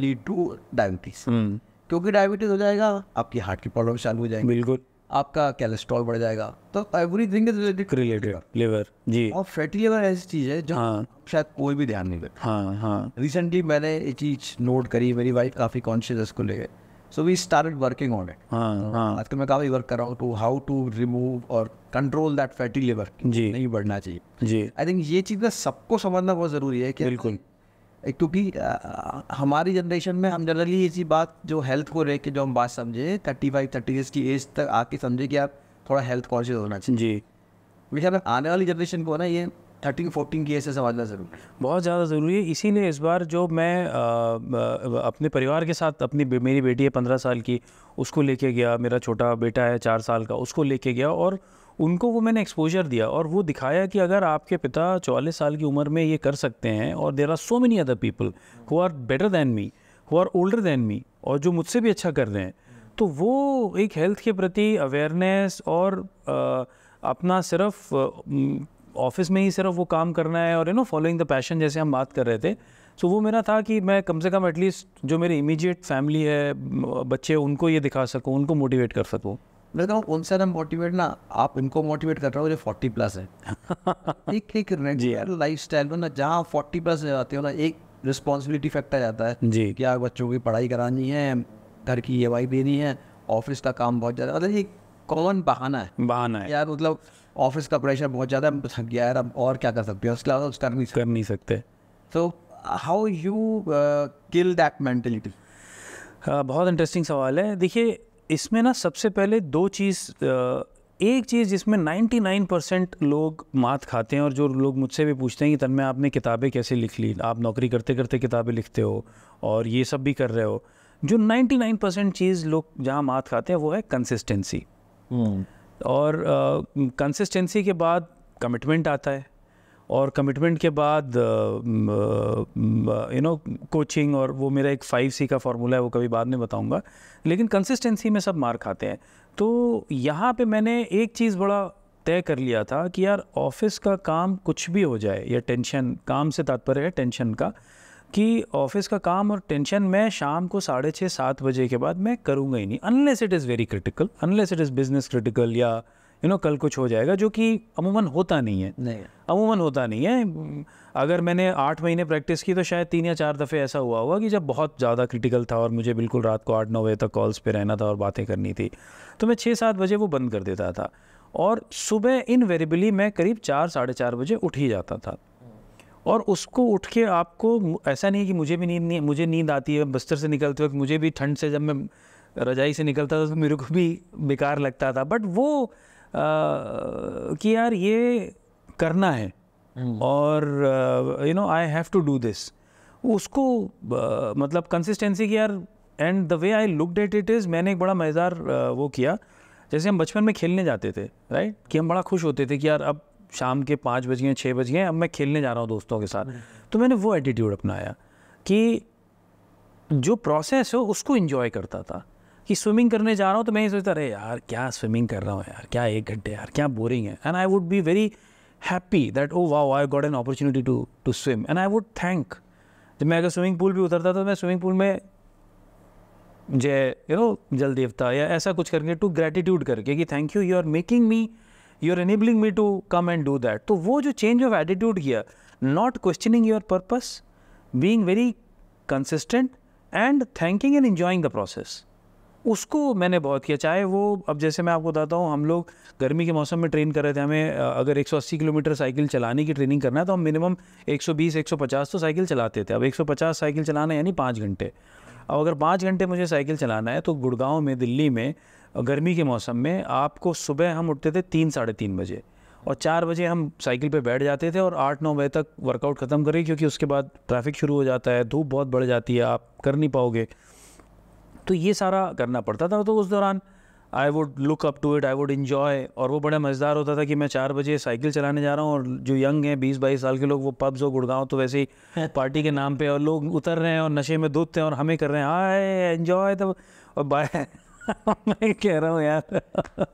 lead to diabetes क्योंकि डायबिटीज हो जाएगा आपकी हार्ट की प्रॉब्लम चालू हो जाएगी बिल्कुल आपका कैलेस्ट्रॉल बढ़ जाएगा तो everything is related liver जी और फैटी लिवर ऐसी चीज़ है जो हाँ शायद कोई भी ध्यान नहीं देता हाँ हाँ रिसेंटली मैंने ये चीज़ नोट करी मेरी वाइफ काफ़ी कॉन्शियस है इसको लेकर so we start working on it आजकल मैं काफ़ी वर्क कर रहा हूँ टू हाउ टू रिमूव और कंट्रोल दैट फैटी लिवर जी नहीं बढ़ना चाहिए जी आई थिंक ये चीज़ ना सबको समझना बहुत ज़रूरी है कि बिल्कुल क्योंकि तो हमारी जनरेशन में हम जनरली इसी बात जो हेल्थ को लेकर जो हम बात समझे थर्टी फाइव थर्टी सिक्स की एज तक आके समझे कि आप थोड़ा हेल्थ कॉन्शियस होना चाहिए जी लेकिन आने वाली जनरेशन को ना ये थर्टीन फोर्टीन की एज से समझना ज़रूरी बहुत ज़्यादा ज़रूरी है इसीलिए इस बार जो मैं आ, आ, अपने परिवार के साथ अपनी मेरी बेटी है पंद्रह साल की उसको लेके गया मेरा छोटा बेटा है चार साल का उसको लेके गया और उनको वो मैंने एक्सपोजर दिया और वो दिखाया कि अगर आपके पिता चौवालीस साल की उम्र में ये कर सकते हैं और there are so many other people who are better than me who are older than me और जो मुझसे भी अच्छा कर रहे हैं तो वो एक हेल्थ के प्रति अवेयरनेस और आ, अपना सिर्फ ऑफिस में ही सिर्फ वो काम करना है और you know following the passion जैसे हम बात कर रहे थे सो so, वो मेरा था कि मैं कम से कम एटलीस्ट जो मेरी इमीडिएट फैमिली है बच्चे उनको ये दिखा सकूँ उनको मोटिवेट कर सकूँ मैं कहता कौन उनसे मोटिवेट ना आप इनको मोटिवेट कर रहे हो जो फोर्टी प्लस है एक एक लाइफ स्टाइल में ना जहाँ फोर्टी प्लस जाते हो ना एक रिस्पॉन्सिबिलिटी फैक्टर जाता है जी क्या बच्चों की पढ़ाई करानी है घर की ये e वाई देनी है ऑफिस का काम बहुत ज़्यादा मतलब एक कॉमन बहाना है बहाना है यार मतलब ऑफिस का प्रेशर बहुत ज़्यादा थक गया यार अब और क्या कर सकते हो उसके अलावा कर नहीं कर नहीं सकते तो how you kill that mentality बहुत इंटरेस्टिंग सवाल है देखिए इसमें ना सबसे पहले दो चीज़ एक चीज़ जिसमें 99 परसेंट लोग मात खाते हैं और जो लोग मुझसे भी पूछते हैं कि तन्मय आपने किताबें कैसे लिख ली आप नौकरी करते करते किताबें लिखते हो और ये सब भी कर रहे हो जो 99 परसेंट चीज़ लोग जहाँ मात खाते हैं वो है कंसिस्टेंसी हम्म। और कंसिस्टेंसी के बाद कमिटमेंट आता है और कमिटमेंट के बाद यू नो कोचिंग और वो मेरा एक फाइव सी का फार्मूला है वो कभी बाद में बताऊंगा लेकिन कंसिस्टेंसी में सब मार खाते हैं तो यहाँ पे मैंने एक चीज़ बड़ा तय कर लिया था कि यार ऑफिस का काम कुछ भी हो जाए या टेंशन काम से तात्पर्य है टेंशन का कि ऑफिस का काम और टेंशन मैं शाम को साढ़े छः सात बजे के बाद मैं करूँगा ही नहीं unless it is very critical unless it is business critical या यू नो कल कुछ हो जाएगा जो कि अमूमन होता नहीं है नहीं अमूमन होता नहीं है अगर मैंने आठ महीने प्रैक्टिस की तो शायद तीन या चार दफ़े ऐसा हुआ हुआ कि जब बहुत ज़्यादा क्रिटिकल था और मुझे बिल्कुल रात को आठ नौ बजे तक कॉल्स पे रहना था और बातें करनी थी तो मैं छः सात बजे वो बंद कर देता था और सुबह इनवेरेबली मैं करीब चार साढ़े चार बजे उठ ही जाता था और उसको उठ के आपको ऐसा नहीं है कि मुझे भी नींद नहीं मुझे नींद आती है बस्तर से निकलते वक्त मुझे भी ठंड से जब मैं रजाई से निकलता था तो मेरे को भी बेकार लगता था बट वो कि यार ये करना है हम्म। और you know I have to do this उसको मतलब कंसिस्टेंसी की यार and the way I look at it is मैंने एक बड़ा मज़ेदार वो किया जैसे हम बचपन में खेलने जाते थे राइट कि हम बड़ा खुश होते थे कि यार अब शाम के पाँच बज गए छः बज गए अब मैं खेलने जा रहा हूँ दोस्तों के साथ हम्म। तो मैंने वो एटीट्यूड अपनाया कि जो प्रोसेस है उसको इन्जॉय करता था कि स्विमिंग करने जा रहा हूँ तो मैं ये सोचता अरे यार क्या स्विमिंग कर रहा हूँ यार क्या एक घंटे यार क्या बोरिंग है and I would be very happy that oh wow I got an opportunity to to swim and I would thank जब मैं अगर स्विमिंग पूल भी उतरता तो मैं स्विमिंग पूल में जय यू नो जल देवता या ऐसा कुछ करके टू ग्रेटिट्यूड करके कि thank you you are making me you are enabling me to come and do that तो वो जो चेंज ऑफ एटीट्यूड किया not questioning your purpose being very consistent and thanking and enjoying the process उसको मैंने बहुत किया चाहे वो अब जैसे मैं आपको बताता हूँ हम लोग गर्मी के मौसम में ट्रेन कर रहे थे हमें अगर 180 किलोमीटर साइकिल चलाने की ट्रेनिंग करना है तो हम मिनिमम 120 150 तो साइकिल चलाते थे अब 150 साइकिल चलाना यानी पाँच घंटे अब अगर पाँच घंटे मुझे साइकिल चलाना है तो गुड़गांव में दिल्ली में गर्मी के मौसम में आपको सुबह हम उठते थे तीन साढ़े तीन बजे और चार बजे हम साइकिल पे बैठ जाते थे और आठ नौ बजे तक वर्कआउट ख़त्म करें क्योंकि उसके बाद ट्रैफिक शुरू हो जाता है धूप बहुत बढ़ जाती है आप कर नहीं पाओगे तो ये सारा करना पड़ता था तो उस दौरान I would look up to it I would enjoy और वो बड़ा मज़ेदार होता था कि मैं चार बजे साइकिल चलाने जा रहा हूँ और जो यंग हैं बीस बाईस साल के लोग वो पब्स और गुड़गांव तो वैसे ही पार्टी *laughs* के नाम पे और लोग उतर रहे हैं और नशे में दूध हैं और हमें कर रहे हैं आए एन्जॉय तब और बाय *laughs* मैं कह रहा हूँ यार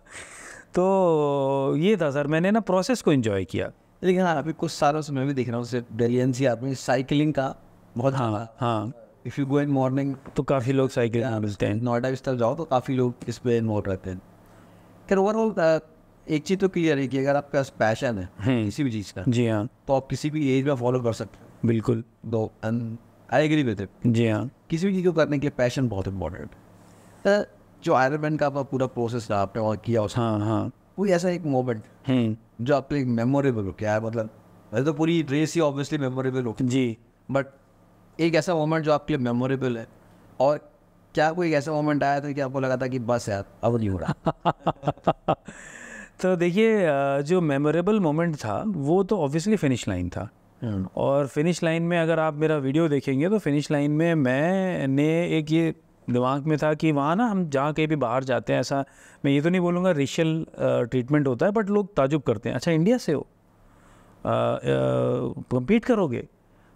*laughs* तो ये था सर मैंने ना प्रोसेस को इन्जॉय किया लेकिन हाँ अभी कुछ सालों से मैं भी देख रहा हूँ सिर्फ डेलियन सी आदमी साइकिलिंग का बहुत हाँ हाँ if you go in morning तो काफ़ी लोग साइकिल मिलते हैं नोएडा इस तरफ जाओ तो काफ़ी लोग इस पर इन्वॉल्व रहते हैं खैर ओवरऑल uh, एक चीज़ तो क्लियर है कि अगर आपके पास पैशन है हम्म। किसी भी चीज़ का जी हाँ तो आप किसी भी एज में फॉलो कर सकते हैं बिल्कुल दो आई एग्री विद इट जी हाँ किसी भी चीज़ को करने के पैशन बहुत इंपॉर्टेंट है uh, जो आयरन का आपका पूरा प्रोसेस था आपने वहाँ किया उस हाँ हाँ कोई ऐसा एक मोमेंट हम्म। जो आपके लिए मेमोरेबल हो क्या है मतलब वैसे तो पूरी रेस ही ऑब्वियसली मेमोरेबल हो जी बट एक ऐसा मोमेंट जो आपके लिए मेमोरेबल है और क्या कोई ऐसा मोमेंट आया था कि आपको लगा था कि बस यार अब नहीं हो रहा *laughs* तो देखिए जो मेमोरेबल मोमेंट था वो तो ऑब्वियसली फिनिश लाइन था hmm. और फिनिश लाइन में अगर आप मेरा वीडियो देखेंगे तो फिनिश लाइन में मैंने एक ये दिमाग में था कि वहाँ ना हम जहाँ कहीं भी बाहर जाते हैं ऐसा मैं ये तो नहीं बोलूँगा रेशियल ट्रीटमेंट होता है बट लोग ताजुब करते हैं अच्छा इंडिया से हो कम्पीट करोगे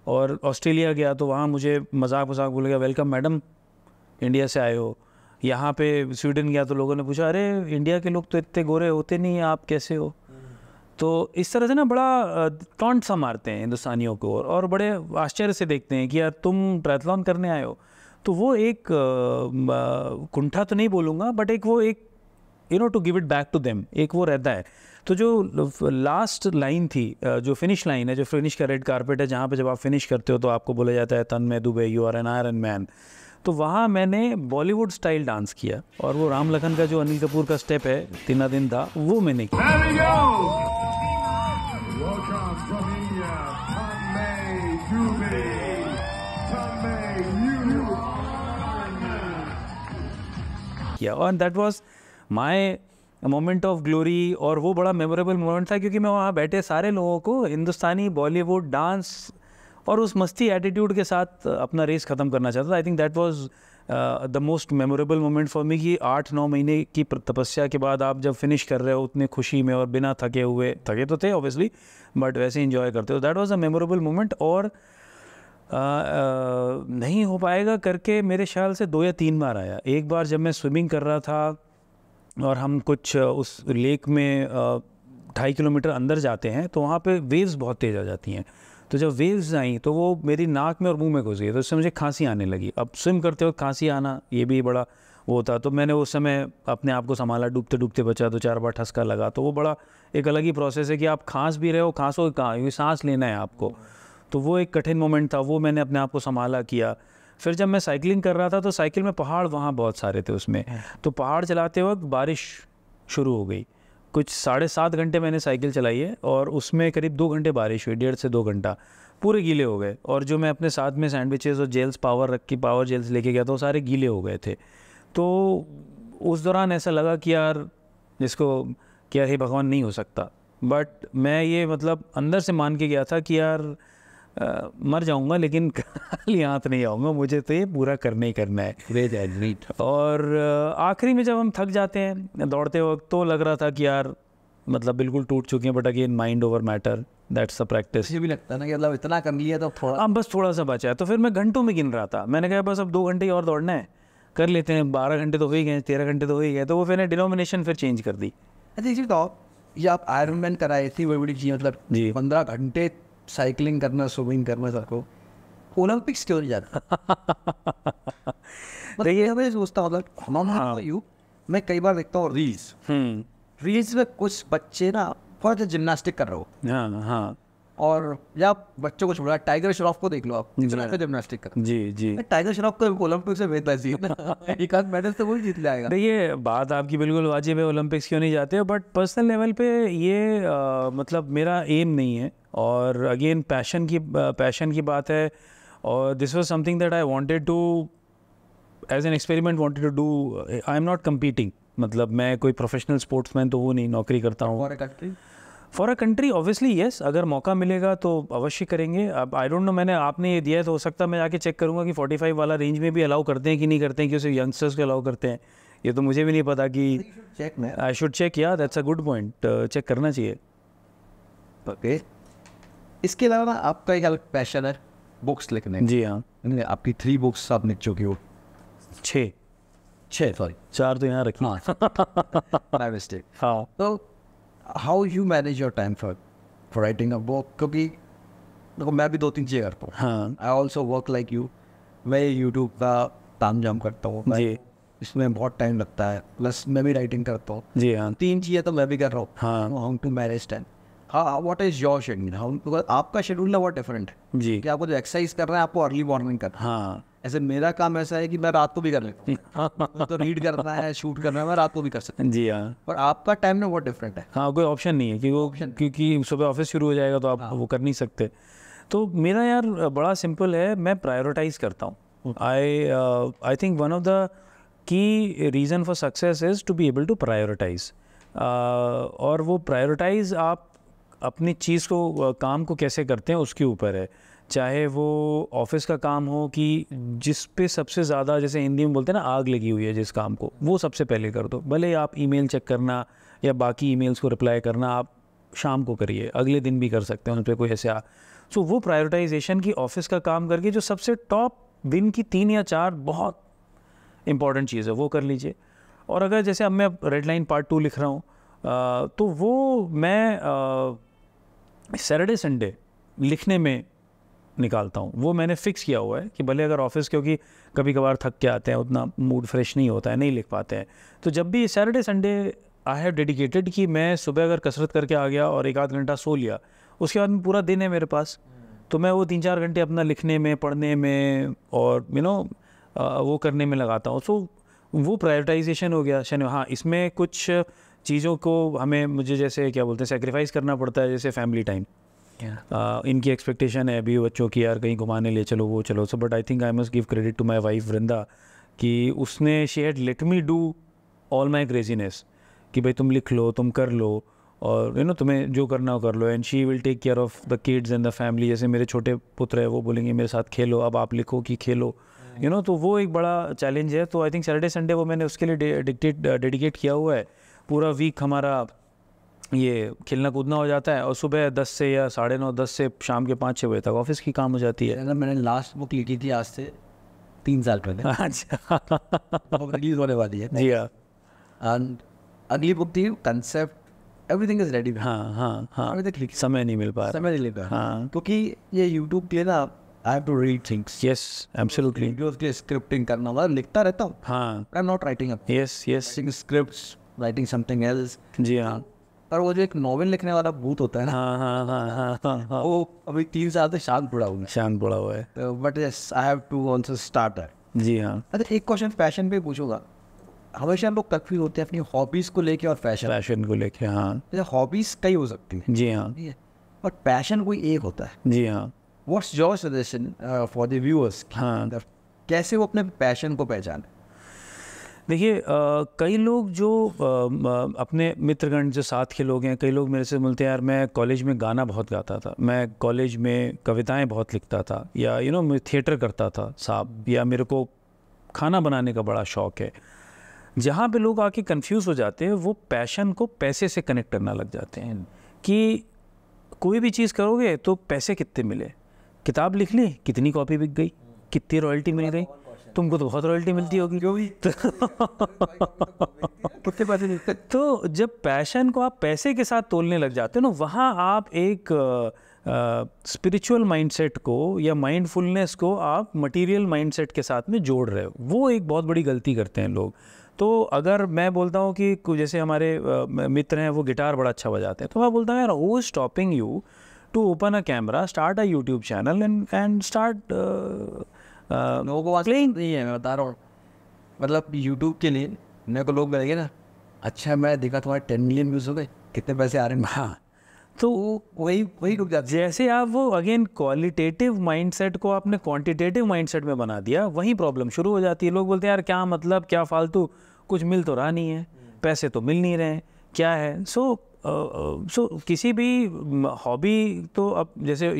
और ऑस्ट्रेलिया गया तो वहाँ मुझे मजाक मजाक बोल गया वेलकम मैडम इंडिया से आए हो यहाँ पे स्वीडन गया तो लोगों ने पूछा अरे इंडिया के लोग तो इतने गोरे होते नहीं हैं आप कैसे हो तो इस तरह से ना बड़ा टॉन्ट सा मारते हैं हिंदुस्तानियों को और बड़े आश्चर्य से देखते हैं कि यार तुम ट्रैथलॉन करने आए हो तो वो एक कुंठा तो नहीं बोलूँगा बट एक वो एक you know to give it back to them एक वो रहता है तो जो लास्ट लाइन थी जो फिनिश लाइन है जो फिनिश का रेड कारपेट है जहाँ पर जब आप फिनिश करते हो तो आपको बोला जाता है तन में दुबे you are an iron man तो वहाँ मैंने बॉलीवुड स्टाइल डांस किया और वो राम लखन का जो अनिल कपूर का स्टेप है तीना दिन था वो मैंने किया किया और that was my moment of glory और वो बड़ा मेमोरेबल मोमेंट था क्योंकि मैं वहाँ बैठे सारे लोगों को हिंदुस्तानी बॉलीवुड डांस और उस मस्ती एटीट्यूड के साथ अपना रेस ख़त्म करना चाहता था I think that was the most memorable moment for me कि आठ नौ महीने की तपस्या के बाद आप जब फिनिश कर रहे हो उतने खुशी में और बिना थके हुए थके तो थे ऑब्वियसली बट वैसे इंजॉय करते हो that was a memorable moment और uh, uh, नहीं हो पाएगा करके मेरे ख्याल से दो या तीन बार आया एक बार जब मैं स्विमिंग कर रहा था और हम कुछ उस लेक में ढाई किलोमीटर अंदर जाते हैं तो वहाँ पे वेव्स बहुत तेज़ आ जाती हैं तो जब वेव्स आई तो वो मेरी नाक में और मुंह में घुस गई तो उससे मुझे खांसी आने लगी अब स्विम करते वक्त खांसी आना ये भी बड़ा वो था तो मैंने उस समय अपने आप को संभाला डूबते डूबते बचा तो चार बार ठसका लगा तो वो बड़ा एक अलग ही प्रोसेस है कि आप खांस भी रहे हो खांसो कहाँ क्योंकि सांस लेना है आपको तो वो एक कठिन मोमेंट था वो मैंने अपने आप को संभाला किया फिर जब मैं साइकिलिंग कर रहा था तो साइकिल में पहाड़ वहाँ बहुत सारे थे उसमें हाँ। तो पहाड़ चलाते वक्त बारिश शुरू हो गई कुछ साढ़े सात घंटे मैंने साइकिल चलाई है और उसमें करीब दो घंटे बारिश हुई डेढ़ से दो घंटा पूरे गीले हो गए और जो मैं अपने साथ में सैंडविचेस और जेल्स पावर रख की पावर जेल्स लेके गया था वो सारे गीले हो गए थे तो उस दौरान ऐसा लगा कि यार जिसको क्या हे भगवान नहीं हो सकता बट मैं ये मतलब अंदर से मान के गया था कि यार आ, मर जाऊंगा लेकिन खाली हाथ नहीं आऊँगा मुझे तो ये पूरा करना ही करना है और आखिरी में जब हम थक जाते हैं दौड़ते वक्त तो लग रहा था कि यार मतलब बिल्कुल टूट चुके हैं but again mind over matter that's a practice ये भी लगता है ना कि मतलब इतना कर लिया तो थोड़ा अब बस थोड़ा सा बचा है तो फिर मैं घंटों में गिन रहा था मैंने कहा बस अब दो घंटे और दौड़ना है कर लेते हैं बारह घंटे तो हो ही गए तेरह घंटे तो हो ही गए तो वो फिर डिनोमिनेशन फिर चेंज कर दी अच्छा इसी तो ये आप आयरन मैन कराए थी वो बड़ी जी मतलब जी पंद्रह घंटे साइकिलिंग करना स्विमिंग करना सबको ओलंपिक्स क्यों नहीं जाना ये हमें सोचता मतलब हम हाँ। तो यू मैं कई बार देखता हूँ रील्स हम्म। रील्स में कुछ बच्चे ना बहुत सा जिमनास्टिक कर रहे हो हाँ हाँ और या बच्चों को छोड़ा टाइगर श्रॉफ को देख लो आप जिमनास्टिक कर जी जी टाइगर श्रॉफ को ओलंपिक से भेजता चाहिए एक आध मेडल तो वो जीत ले आएगा देखिए बात आपकी बिल्कुल वाजिब है ओलंपिक्स क्यों नहीं जाते बट पर्सनल लेवल पे ये आ, मतलब मेरा एम नहीं है और अगेन पैशन की पैशन uh, की बात है और this was something that I wanted to as an experiment wanted to do I am not competing मतलब मैं कोई प्रोफेशनल मैन तो हूँ नहीं नौकरी करता हूँ for a country obviously yes अगर मौका मिलेगा तो अवश्य करेंगे अब आई डोंट नो मैंने आपने ये दिया है तो हो सकता है मैं जाके चेक करूँगा कि फोर्टी फाइव वाला रेंज में भी अलाउ करते हैं कि नहीं करते हैं कि सिर्फ यंगस्टर्स को अलाउ करते हैं ये तो मुझे भी नहीं पता कि चेक आई शुड चेक या that's a good point check करना चाहिए ओके okay. इसके अलावा ना आपका एक अलग पैशन है बुक्स लिखने जी हाँ आपकी थ्री बुक्स आप लिख चुकी हो छः छः सॉरी चार तो यहाँ रखना हाँ मिस्टेक *laughs* हाँ तो how you manage your time for for writing a book क्योंकि देखो मैं भी दो तीन चीज़ें करता हूँ हाँ I also work like you मैं यूट्यूब का ताम जाम करता हूँ जी इसमें बहुत टाइम लगता है प्लस मैं भी राइटिंग करता हूँ जी हाँ तीन चीज़ें तो मैं भी कर रहा हूँ हाँ हाउ टू मैनेज टाइम हाँ व्हाट इज योर शेड्यूल आपका शेड्यूल ना बहुत डिफरेंट है जी कि आपको जो एक्सरसाइज कर रहे हैं आपको अर्ली मॉर्निंग कर हाँ ऐसे मेरा काम ऐसा है कि मैं रात को भी कर लेता तो रीड करना है शूट करना है मैं रात को भी कर सकता हूँ जी हाँ पर आपका टाइम ना बहुत डिफरेंट है हाँ कोई ऑप्शन नहीं है क्योंकि वो ऑप्शन क्योंकि सुबह ऑफिस शुरू हो जाएगा तो आप हाँ। वो कर नहीं सकते तो मेरा यार बड़ा सिंपल है मैं प्रायोरिटाइज करता हूँ I I think one of the key reason for success is to be able to prioritize और वो प्रायोरिटाइज आप अपनी चीज़ को काम को कैसे करते हैं उसके ऊपर है चाहे वो ऑफिस का काम हो कि जिस पे सबसे ज़्यादा जैसे हिंदी में बोलते हैं ना आग लगी हुई है जिस काम को वो सबसे पहले कर दो भले आप ईमेल चेक करना या बाकी ईमेल्स को रिप्लाई करना आप शाम को करिए अगले दिन भी कर सकते हैं उन पर कोई ऐसे सो वो प्रायोरिटाइजेशन की ऑफिस का काम करके जो सबसे टॉप दिन की तीन या चार बहुत इंपॉर्टेंट चीज़ है वो कर लीजिए और अगर जैसे अब मैं रेड लाइन पार्ट टू लिख रहा हूँ तो वो मैं आ, सैटरडे संडे लिखने में निकालता हूँ वो मैंने फ़िक्स किया हुआ है कि भले अगर ऑफिस क्योंकि कभी कभार थक के आते हैं उतना मूड फ्रेश नहीं होता है नहीं लिख पाते हैं तो जब भी Saturday Sunday I have dedicated कि मैं सुबह अगर कसरत करके आ गया और एक आध घंटा सो लिया उसके बाद में पूरा दिन है मेरे पास तो मैं वो तीन चार घंटे अपना लिखने में पढ़ने में और यू you नो know, वो करने में लगाता हूँ सो so, वो प्रायोरिटाइजेशन हो गया शनि हाँ इसमें कुछ चीज़ों को हमें मुझे जैसे क्या बोलते हैं सेक्रीफाइस करना पड़ता है जैसे फैमिली टाइम yeah. इनकी एक्सपेक्टेशन है अभी बच्चों की यार कहीं घुमाने ले चलो वो चलो so but I think I must give credit to my wife Vrinda कि उसने she had let me do all my craziness कि भाई तुम लिख लो तुम कर लो और यू नो तुम्हें जो करना हो कर लो and she will take care of the kids and the family जैसे मेरे छोटे पुत्र है वो बोलेंगे मेरे साथ खेलो अब आप लिखो कि खेलो यू नो तो वो एक बड़ा चैलेंज है तो आई थिंक सैटरडे संडे वो मैंने उसके लिए डेडिकेट किया हुआ है पूरा वीक हमारा ये खेलना कूदना हो जाता है और सुबह दस से या साढ़े नौ दस से शाम के पाँच छः बजे तक ऑफिस की काम हो जाती है ना मैंने लास्ट बुक लिखी थी आज से तीन साल पहले अच्छा रिलीज *laughs* होने वाली है जी हाँ अगली बुक थी कंसेप्ट एवरीथिंग इज रेडी हाँ हाँ हाँ अभी तक लिखी समय नहीं मिल पाया समय नहीं मिल पाया हाँ क्योंकि ये यूट्यूब के ना I have to read things yes absolutely scripting करना वाला लिखता रहता हूँ हाँ I am not writing up yes yes scripts writing something else जी हाँ पर वो जो एक नॉवल लिखने वाला भूत होता है ना हाँ हाँ हाँ हाँ हाँ हाँ वो अभी तीन साल से शांत पड़ा हुआ है शांत पड़ा हुआ है तो but yes I have to also start जी हाँ अच्छा एक क्वेश्चन फैशन पे पूछूंगा हमेशा हम लोग कन्फ्यूज होते हैं अपनी हॉबीज़ को लेके और फैशन फैशन को लेके हाँ जैसे अच्छा, हॉबीज़ कई हो सकती हैं जी हाँ बट पैशन कोई एक होता है जी हाँ what's your suggestion for the viewers हाँ मतलब कैसे वो अपने पैशन को पहचाने देखिए कई लोग जो आ, अपने मित्रगण जो साथ के लोग हैं कई लोग मेरे से बोलते हैं यार मैं कॉलेज में गाना बहुत गाता था मैं कॉलेज में कविताएं बहुत लिखता था या यू नो मैं थिएटर करता था साहब या मेरे को खाना बनाने का बड़ा शौक़ है जहाँ पे लोग आके कंफ्यूज हो जाते हैं वो पैशन को पैसे से कनेक्ट करना लग जाते हैं कि कोई भी चीज़ करोगे तो पैसे कितने मिले किताब लिख ली कितनी कॉपी बिक गई कितनी रॉयल्टी मिल गई तुमको तो बहुत रॉयल्टी मिलती होगी हाँ, भी *laughs* तो, तो जब पैशन को आप पैसे के साथ तोलने लग जाते हो ना वहाँ आप एक स्पिरिचुअल माइंडसेट को या माइंडफुलनेस को आप मटेरियल माइंडसेट के साथ में जोड़ रहे हो वो एक बहुत बड़ी गलती करते हैं लोग तो अगर मैं बोलता हूँ कि जैसे हमारे मित्र हैं वो गिटार बड़ा अच्छा बजाते हैं तो मैं बोलता हूँ यार वो stopping you to open a camera start a YouTube channel and and start लोगों को क्लीन नहीं है मैं बता रहा हूँ मतलब यूट्यूब के लिए मेरे को लोग मिलेंगे ना अच्छा मैं देखा तुम्हारे टेन मिलियन व्यूज़ हो गए कितने पैसे आ रहे हैं हाँ तो वही वही रुक जाते जैसे आप वो अगेन क्वालिटेटिव माइंडसेट को आपने क्वांटिटेटिव माइंडसेट में बना दिया वही प्रॉब्लम शुरू हो जाती है लोग बोलते हैं यार क्या मतलब क्या फालतू कुछ मिल तो रहा नहीं है पैसे तो मिल नहीं रहे हैं क्या है सो so, सो so, किसी भी हॉबी तो अब जैसे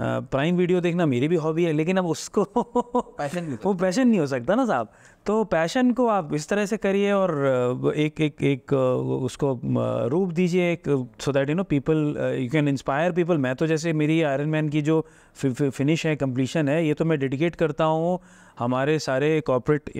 प्राइम वीडियो देखना मेरी भी हॉबी है लेकिन अब उसको पैशन वो पैशन नहीं हो सकता ना साहब तो पैशन को आप इस तरह से करिए और एक एक एक उसको रूप दीजिए एक so that you know people you can inspire people मैं तो जैसे मेरी आयरन मैन की जो फिनिश है कंप्लीशन है ये तो मैं डेडिकेट करता हूँ हमारे सारे कॉपरेट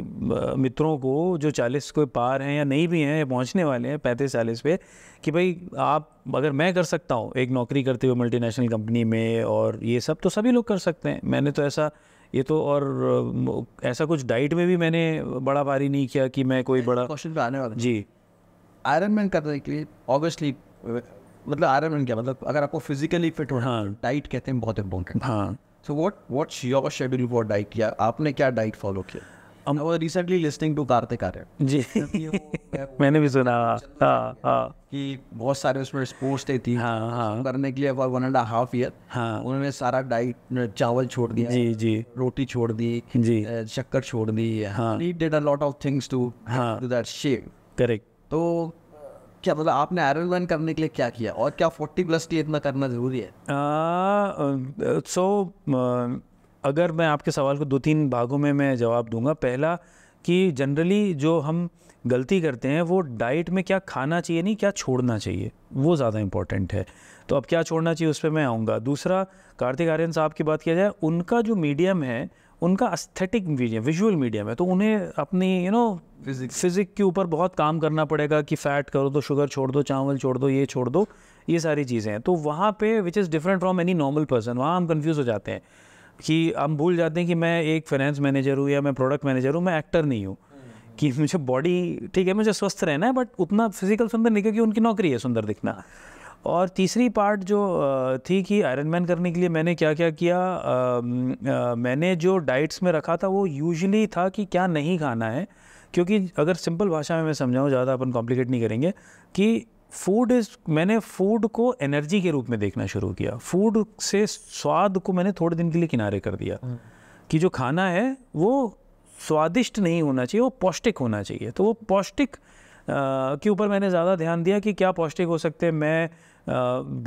मित्रों को जो चालीस को पार हैं या नहीं भी हैं पहुंचने वाले हैं पैंतीस चालीस पे कि भाई आप अगर मैं कर सकता हूँ एक नौकरी करते हुए मल्टीनेशनल कंपनी में और ये सब तो सभी लोग कर सकते हैं मैंने तो ऐसा ये तो और ऐसा कुछ डाइट में भी मैंने बड़ा भारी नहीं किया कि मैं कोई बड़ा क्वेश्चन पे आने वाला जी आयरन मैन करने के लिए ऑब्वियसली मतलब आयरन मैन क्या मतलब अगर आपको फिजिकली फिट होना हाँ डाइट कहते हैं बहुत इम्पोर्टेंट हाँ so what what's your schedule for diet Yeah, आपने क्या डाइट फॉलो किया? Recently listening to Kartik Aaryan ji *laughs* मैंने भी सुना हाँ हाँ कि बहुत सारे उसमें स्पोर्ट्स डे थी हाँ हाँ करने के लिए for one and half year हाँ उन्होंने सारा डाइट चावल छोड़ दिया जी जी रोटी छोड़ दी जी शक्कर छोड़ दी हाँ did a lot of things to हाँ टू दैट शेप करेक्ट तो क्या मतलब आपने आयरन रन करने के लिए क्या किया और क्या फोर्टी प्लस टी इतना करना ज़रूरी है सो uh, so, uh, अगर मैं आपके सवाल को दो तीन भागों में मैं जवाब दूंगा पहला कि जनरली जो हम गलती करते हैं वो डाइट में क्या खाना चाहिए नहीं क्या छोड़ना चाहिए वो ज़्यादा इंपॉर्टेंट है तो अब क्या छोड़ना चाहिए उस पर मैं आऊँगा दूसरा कार्तिक आर्यन साहब की बात किया जाए उनका जो मीडियम है उनका अस्थेटिक मीडियम विजुअल मीडियम है तो उन्हें अपनी यू नो फिज़िक के ऊपर बहुत काम करना पड़ेगा कि फ़ैट करो तो शुगर छोड़ दो चावल छोड़ दो ये छोड़ दो ये सारी चीज़ें हैं तो वहाँ पे which is different from any normal person वहाँ हम कन्फ्यूज़ हो जाते हैं कि हम भूल जाते हैं कि मैं एक फाइनेंस मैनेजर हूँ या मैं प्रोडक्ट मैनेजर हूँ मैं एक्टर नहीं हूँ hmm. कि मुझे बॉडी ठीक है मुझे स्वस्थ रहना है बट उतना फिजिकल सुंदर नहीं क्योंकि उनकी नौकरी है सुंदर दिखना और तीसरी पार्ट जो थी कि आयरन मैन करने के लिए मैंने क्या क्या किया आ, आ, मैंने जो डाइट्स में रखा था वो यूजली था कि क्या नहीं खाना है क्योंकि अगर सिंपल भाषा में मैं समझाऊँ ज़्यादा अपन कॉम्प्लिकेट नहीं करेंगे कि फूड इज़ मैंने फूड को एनर्जी के रूप में देखना शुरू किया फूड से स्वाद को मैंने थोड़े दिन के लिए किनारे कर दिया हम्म। कि जो खाना है वो स्वादिष्ट नहीं होना चाहिए वो पौष्टिक होना चाहिए तो वो पौष्टिक के ऊपर मैंने ज़्यादा ध्यान दिया कि क्या पौष्टिक हो सकते हैं मैं आ,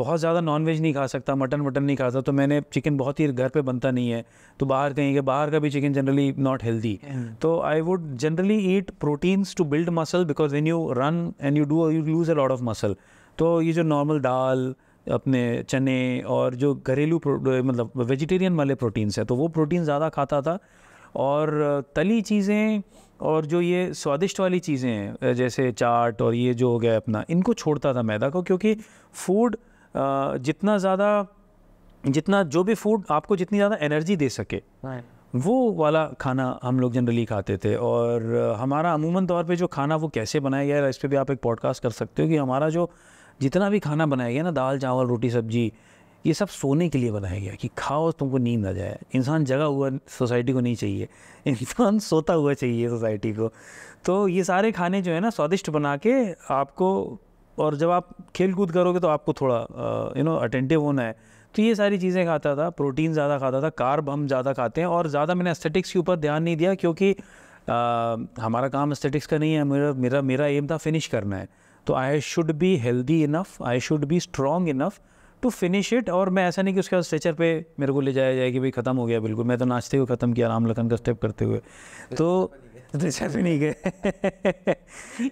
बहुत ज़्यादा नॉनवेज नहीं खा सकता मटन वटन नहीं खाता तो मैंने चिकन बहुत ही घर पे बनता नहीं है तो बाहर कहीं के बाहर का भी चिकन जनरली नॉट हेल्दी तो I would generally eat proteins to build muscle because when you run and you do you lose a lot of muscle तो ये जो नॉर्मल दाल अपने चने और जो घरेलू मतलब वेजिटेरियन वाले प्रोटीन्स है तो वो प्रोटीन ज़्यादा खाता था और तली चीज़ें और जो ये स्वादिष्ट वाली चीज़ें हैं जैसे चाट और ये जो हो गया अपना इनको छोड़ता था मैदा को क्योंकि फूड जितना ज़्यादा जितना जो भी फूड आपको जितनी ज़्यादा एनर्जी दे सके वो वाला खाना हम लोग जनरली खाते थे और हमारा अमूमन तौर पे जो खाना वो कैसे बनाया गया इस पर भी आप एक पॉडकास्ट कर सकते हो कि हमारा जो जितना भी खाना बनाया गया ना दाल चावल रोटी सब्जी ये सब सोने के लिए बनाया गया कि खाओ तुमको नींद आ जाए इंसान जगा हुआ सोसाइटी को नहीं चाहिए इंसान सोता हुआ चाहिए सोसाइटी को तो ये सारे खाने जो है ना स्वादिष्ट बना के आपको और जब आप खेल कूद करोगे तो आपको थोड़ा यू नो अटेंटिव होना है तो ये सारी चीज़ें खाता था प्रोटीन ज़्यादा खाता था कार्ब हम ज़्यादा खाते हैं और ज़्यादा मैंने एस्थेटिक्स के ऊपर ध्यान नहीं दिया क्योंकि आ, हमारा काम एस्थेटिक्स का नहीं है मेरा मेरा मेरा एम था फिनिश करना है तो I should be healthy enough I should be strong enough to finish it और मैं ऐसा नहीं कि उसके बाद स्ट्रेचर पे मेरे को ले जाया जाए कि भाई ख़त्म हो गया बिल्कुल मैं तो नाचते हुए ख़त्म किया राम लखन का स्टेप करते हुए तो स्ट्रेचर पे नहीं गए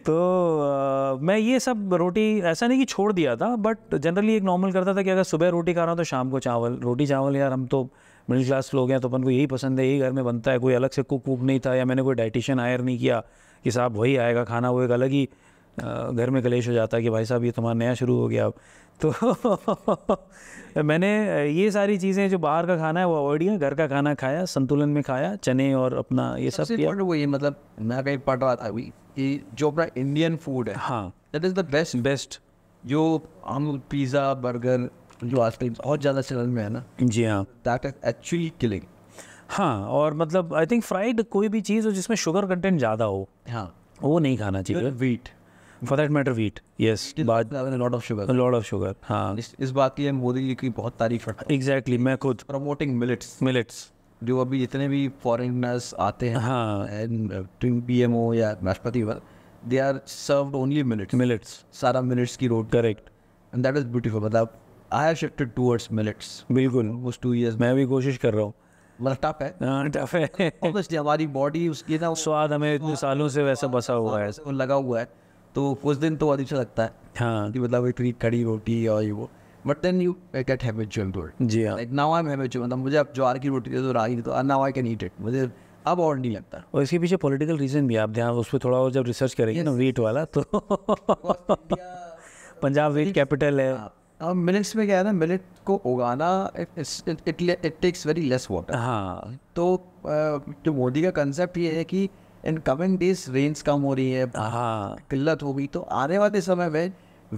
*laughs* तो आ, मैं ये सब रोटी ऐसा नहीं कि छोड़ दिया था बट जनरली एक नॉर्मल करता था कि अगर सुबह रोटी खा रहा हूँ तो शाम को चावल रोटी चावल यार हम तो मिडिल क्लास लोग हैं तो अपन को यही पसंद है यही घर में बनता है कोई अलग से कुक वुक नहीं था या मैंने कोई डाइटिशियन हायर नहीं किया कि साहब वही आएगा खाना वो एक अलग ही घर में कलेश हो जाता है कि भाई साहब ये तुम्हारा नया शुरू हो गया अब तो *laughs* मैंने ये सारी चीज़ें जो बाहर का खाना है वो अवॉइड किया घर का खाना खाया संतुलन में खाया चने और अपना ये सब किया वो ये मतलब मैं कहीं पढ़ रहा था अभी कि जो अपना इंडियन फूड है हाँ that is the best best जो हम पिज़्ज़ा बर्गर जो आजकल बहुत ज़्यादा चलन में है ना जी हाँ दैट इज एक्चुअली किलिंग हाँ और मतलब आई थिंक फ्राइड कोई भी चीज़ हो जिसमें शुगर कंटेंट ज़्यादा हो हाँ वो नहीं खाना चाहिए wheat for that matter wheat yes but of sugar of of sugar हाँ इस, इस बात की मोदी जी की बहुत तारीफ है एग्जैक्टली exactly मैं खुद प्रमोटिंग millets millets जो अभी जितने भी foreigners आते हैं हाँ पी एम ओ या राष्ट्रपति they are serve only millets millets सारा मिलिट्स की road correct and that is beautiful मतलब I have shifted towards millets बिल्कुल उस टू ईयर्स मैं भी कोशिश कर रहा हूँ मतलब टफ है टफ हाँ, है हमारी बॉडी उसकी ना स्वाद हमें इतने सालों से वैसा बसा हुआ है लगा हुआ है तो कुछ दिन तो अजीब अच्छा लगता है हाँ कि मतलब इतनी कड़ी रोटी और ये वो but then you get habitual to it जी हाँ नाउ आई एम हैबिचुअल मतलब मुझे अब ज्वार की रोटी तो रागी तो now I can eat it मुझे अब और नहीं लगता और इसके पीछे पॉलिटिकल रीज़न भी आप ध्यान उस पर थोड़ा और जब रिसर्च करेंगे ना वेट वाला तो *laughs* पंजाब वेट कैपिटल है हाँ। अब मिलेट्स में क्या है ना मिलेट को उगाना it takes very less water हाँ तो uh, जो मोदी का कंसेप्ट ये है कि इन कमिंग डेज रेंज कम हो रही है हाँ किल्लत हो गई तो आने वाले समय में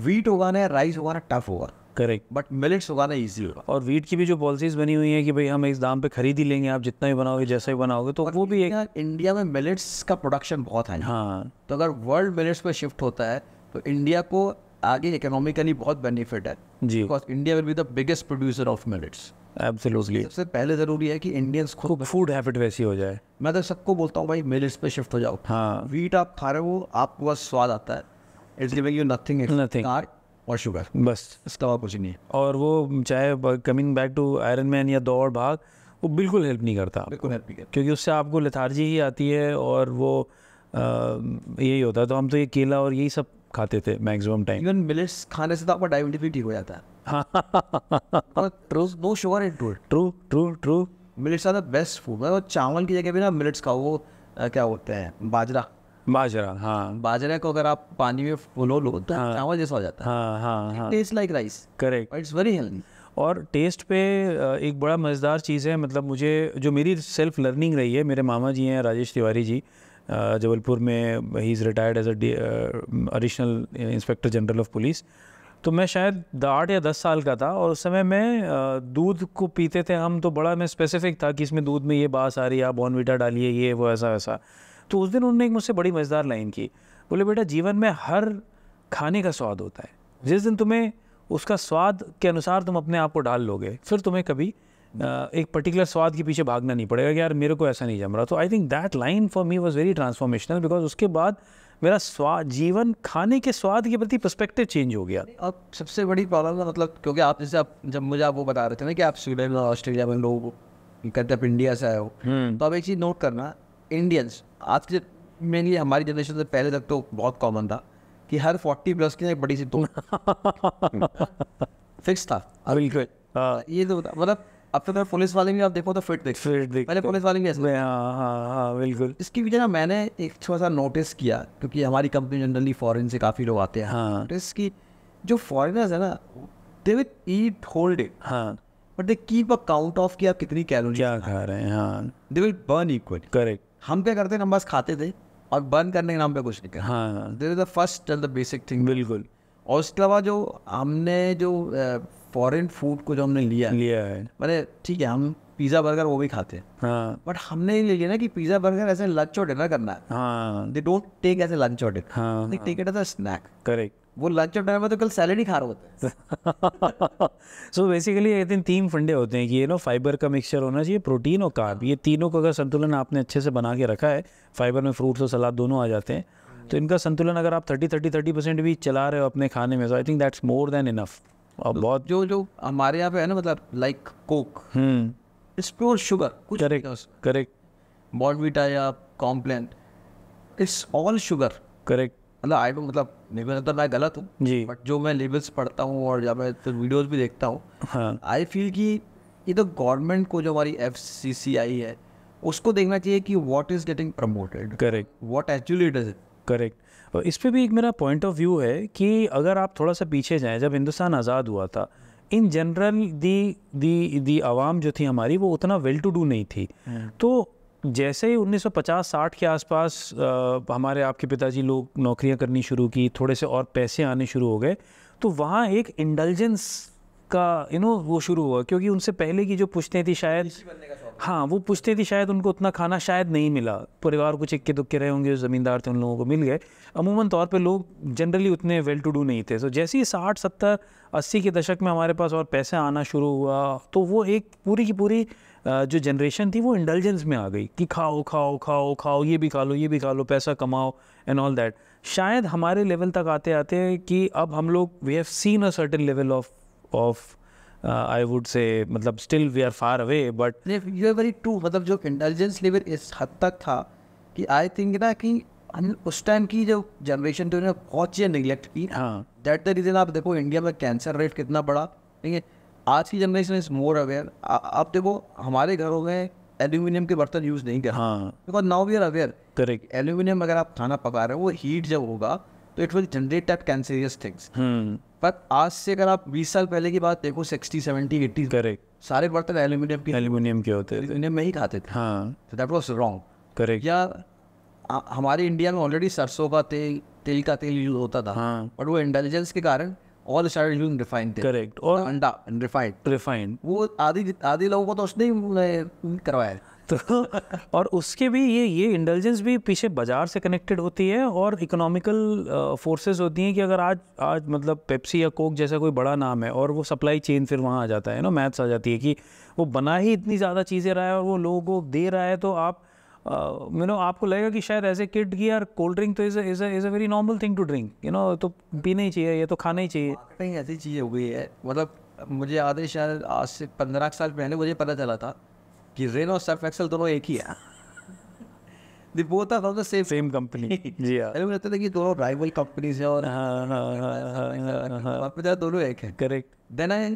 वीट उगाना राइस उगाना टफ होगा करेक्ट बट मिलेट्स उगाना ईजी होगा और वीट की भी जो पॉलिसीज बनी हुई है कि भाई हम इस दाम पे खरीद ही लेंगे आप जितना भी बनाओगे जैसा ही बनाओगे तो वो भी एक इंडिया में मिलेट्स का प्रोडक्शन बहुत है हाँ तो अगर वर्ल्ड मिलेट्स पर शिफ्ट होता है तो इंडिया को आगे इकोनॉमिकली बहुत बेनिफिट है जी because India will be the biggest producer of millets absolutely सबसे पहले ज़रूरी है कि इंडियंस खुद फूड हैबिट वैसी हो जाए मैं तो सबको बोलता हूँ भाई मिलेट्स पे शिफ्ट हो जाओ हाँ वीट आप खा रहे हो आपको बस स्वाद आता है it's giving you nothing nothing और शुगर बस इसका कुछ नहीं है और वो चाहे coming back to Ironman या दौड़ भाग वो बिल्कुल हेल्प नहीं करता बिल्कुल हेल्प नहीं करता क्योंकि उससे आपको लेथार्जी ही आती है और वो यही होता है तो हम तो ये केला और यही सब खाते थे मैक्सिमम टाइम इवन मिलेट्स खाने से तो आपका डायबिटीज भी ठीक हो जाता है no sugar in to true true true millets are the best food मतलब चावल की जगह भी ना मिलेट्स का वो क्या होते हैं बाजरा बाजरा हाँ बाजरे को अगर आप पानी में फुलो लो तो हाँ, चावल जैसा हो जाता है हाँ हाँ हाँ taste like rice correct it's very healthy और टेस्ट पे एक बड़ा मज़ेदार चीज़ है मतलब मुझे जो मेरी सेल्फ लर्निंग रही है मेरे मामा जी हैं राजेश तिवारी जी जबलपुर में ही is retired as a additional inspector general of police तो मैं शायद आठ या दस साल का था और उस समय मैं दूध को पीते थे हम तो बड़ा मैं स्पेसिफिक था कि इसमें दूध में ये बास आ रही है आप बॉनविटा डालिए ये वो ऐसा वैसा तो उस दिन उन्होंने एक मुझसे बड़ी मज़ेदार लाइन की बोले बेटा जीवन में हर खाने का स्वाद होता है जिस दिन तुम्हें उसका स्वाद के अनुसार तुम अपने आप को डाल लोगे फिर तुम्हें कभी एक पर्टिकुलर स्वाद के पीछे भागना नहीं पड़ेगा कि यार मेरे को ऐसा नहीं जम रहा तो I think that line for me was very transformational because उसके बाद मेरा स्वाद जीवन खाने के स्वाद के प्रति पर्सपेक्टिव चेंज हो गया अब सबसे बड़ी प्रॉब्लम मतलब क्योंकि आप जैसे आप जब मुझे आप वो बता रहे थे ना कि आप स्वीडन और ऑस्ट्रेलिया में लोग कहते आप इंडिया से आए हो हम्म। तो आप एक चीज़ नोट करना इंडियंस आज के मेनली हमारी जनरेशन से पहले तक तो बहुत कॉमन था कि हर फोर्टी प्लस की एक बड़ी सी तो *laughs* फिक्स था बिल्कुल ये तो मतलब अब तो पुलिस वाले भी आप देखो तो फिट देख फिट देख पहले पुलिस वाले भी ऐसे हाँ, हाँ, हाँ, बिल्कुल इसकी वजह ना मैंने एक थोड़ा सा नोटिस किया क्योंकि हमारी कंपनी जनरली फॉरेन से काफ़ी लोग आते हैं हाँ नोटिस की जो फॉरेनर्स है ना they with eat hold it हाँ but they keep a count of कि आप कितनी कैलोरी क्या खा रहे हैं हाँ they will burn equal correct हम क्या करते हैं हम बस खाते थे और बर्न करने के नाम पे कुछ नहीं करते हाँ they is the first and the basic thing बिल्कुल और उसके अलावा जो हमने जो फॉरेन फूड को जो हमने लिया लिया है मैंने ठीक है हम पिज़्ज़ा बर्गर वो भी खाते हैं हाँ बट हमने ये लिया ना कि पिज़्ज़ा बर्गर ऐसे लंच और डिनर करना है हाँ they don't take as a lunch और dinner they take it as a snack correct वो लंच और डिनर में तो कल सैलेड ही खा रहे होते हैं सो बेसिकली आई थिंक तीन फंडे होते हैं कि ये नो फाइबर का मिक्सचर होना चाहिए प्रोटीन और कार्ब ये तीनों का अगर संतुलन आपने अच्छे से बना के रखा है फाइबर में फ्रूट्स और सलाद दोनों आ जाते हैं तो इनका संतुलन अगर आप थर्टी थर्टी थर्टी परसेंट भी चला रहे हो अपने खाने में so I think that's more than enough और तो बहुत जो जो हमारे यहाँ पे है ना मतलब like coke it's pure sugar कुछ करेक्ट करेक्ट बॉर्नविटा या Complan it's all sugar correct मतलब आई डोंट मतलब मेरे लगता मैं गलत हूँ जी बट जो मैं लेबल्स पढ़ता हूँ और जब मैं तो वीडियोस भी देखता हूँ आई हाँ। फील कि ये तो गवर्नमेंट को जो हमारी एफ सी सी आई है उसको देखना चाहिए कि what is getting promoted correct what actually it is correct इस पर भी एक मेरा पॉइंट ऑफ व्यू है कि अगर आप थोड़ा सा पीछे जाएँ जब हिंदुस्तान आज़ाद हुआ था इन जनरल दी दी दी आवाम जो थी हमारी वो उतना वेल टू डू नहीं थी हम्म। तो जैसे ही 1950-60 के आसपास आ, हमारे आपके पिताजी लोग नौकरियां करनी शुरू की थोड़े से और पैसे आने शुरू हो गए तो वहाँ एक इंडलजेंस का यू नो वो शुरू हुआ क्योंकि उनसे पहले की जो पुश्तें थी शायद हाँ वो पूछते थे शायद उनको उतना खाना शायद नहीं मिला परिवार कुछ इक्के दुक्के रहे होंगे ज़मींदार थे उन लोगों को मिल गए अमूमन तौर पे लोग जनरली उतने वेल टू डू नहीं थे तो जैसे ही साठ सत्तर अस्सी के दशक में हमारे पास और पैसे आना शुरू हुआ तो वो एक पूरी की पूरी जो जनरेशन थी वो इंडलजेंस में आ गई कि खाओ खाओ खाओ खाओ ये भी खा लो ये भी खा लो पैसा कमाओ एंड ऑल दैट शायद हमारे लेवल तक आते आते कि अब हम लोग we have seen a certain level of of I would say मतलब still we are far away but you are very true मतलब जो इंटेलिजेंस लेवल इस हद तक था कि आई थिंक ना कि उस टाइम की जो जनरेशन थी उन्होंने बहुत चीज़ें निगलेक्ट की हाँ दैट द रीज़न आप देखो इंडिया में कैंसर रेट कितना बढ़ा ठीक है आज की जनरेशन इज़ मोर अवेयर आप देखो हमारे घरों में एल्यूमिनियम के बर्तन यूज़ नहीं कर हाँ because now we are aware correct aluminium अगर आप खाना पका रहे हो वो हीट जब होगा तो it will generate that cancerous things पर आज से अगर आप बीस साल पहले की बात देखो सिक्सटी सेवेंटी एट्टी करेक्ट सारे बर्तन तो एल्यूमिनियम के एल्यूमिनियम के होते हैं में ही खाते थे हाँ तो दैट वाज रॉन्ग करेक्ट या हमारे इंडिया में ऑलरेडी सरसों का तेल तेल का तेल यूज होता था हाँ बट वो इंटेलिजेंस के कारण ऑल स्टार्ट यूजिंग रिफाइंड तेल करेक्ट और अंडा रिफाइंड रिफाइंड वो आधी आधे लोगों को तो उसने करवाया तो *laughs* और उसके भी ये ये इंटेलिजेंस भी पीछे बाज़ार से कनेक्टेड होती है और इकोनॉमिकल फोर्सेस होती हैं कि अगर आज आज मतलब पेप्सी या कोक जैसा कोई बड़ा नाम है और वो सप्लाई चेन फिर वहाँ आ जाता है ना मैथ्स आ जाती है कि वो बना ही इतनी ज़्यादा चीज़ें रहा है और वो लोगों को दे रहा है तो आप यू नो आपको लगेगा कि शायद एज ए किड की यार कोल्ड ड्रिंक तो is is is a very normal thing to drink you know तो पीना ही चाहिए ये तो खाना ही चाहिए कहीं ऐसी चीज़ हो गई है मतलब मुझे याद है शायद आज से पंद्रह साल पहले मुझे पता चला था कि रेन और सर्फ एक्सल दोनों एक ही है they both are from the same same company जी हां अरे मुझे लगता है कि दोनों राइवल कंपनीज हैं और हां हां हां हां हां दोनों एक है correct then I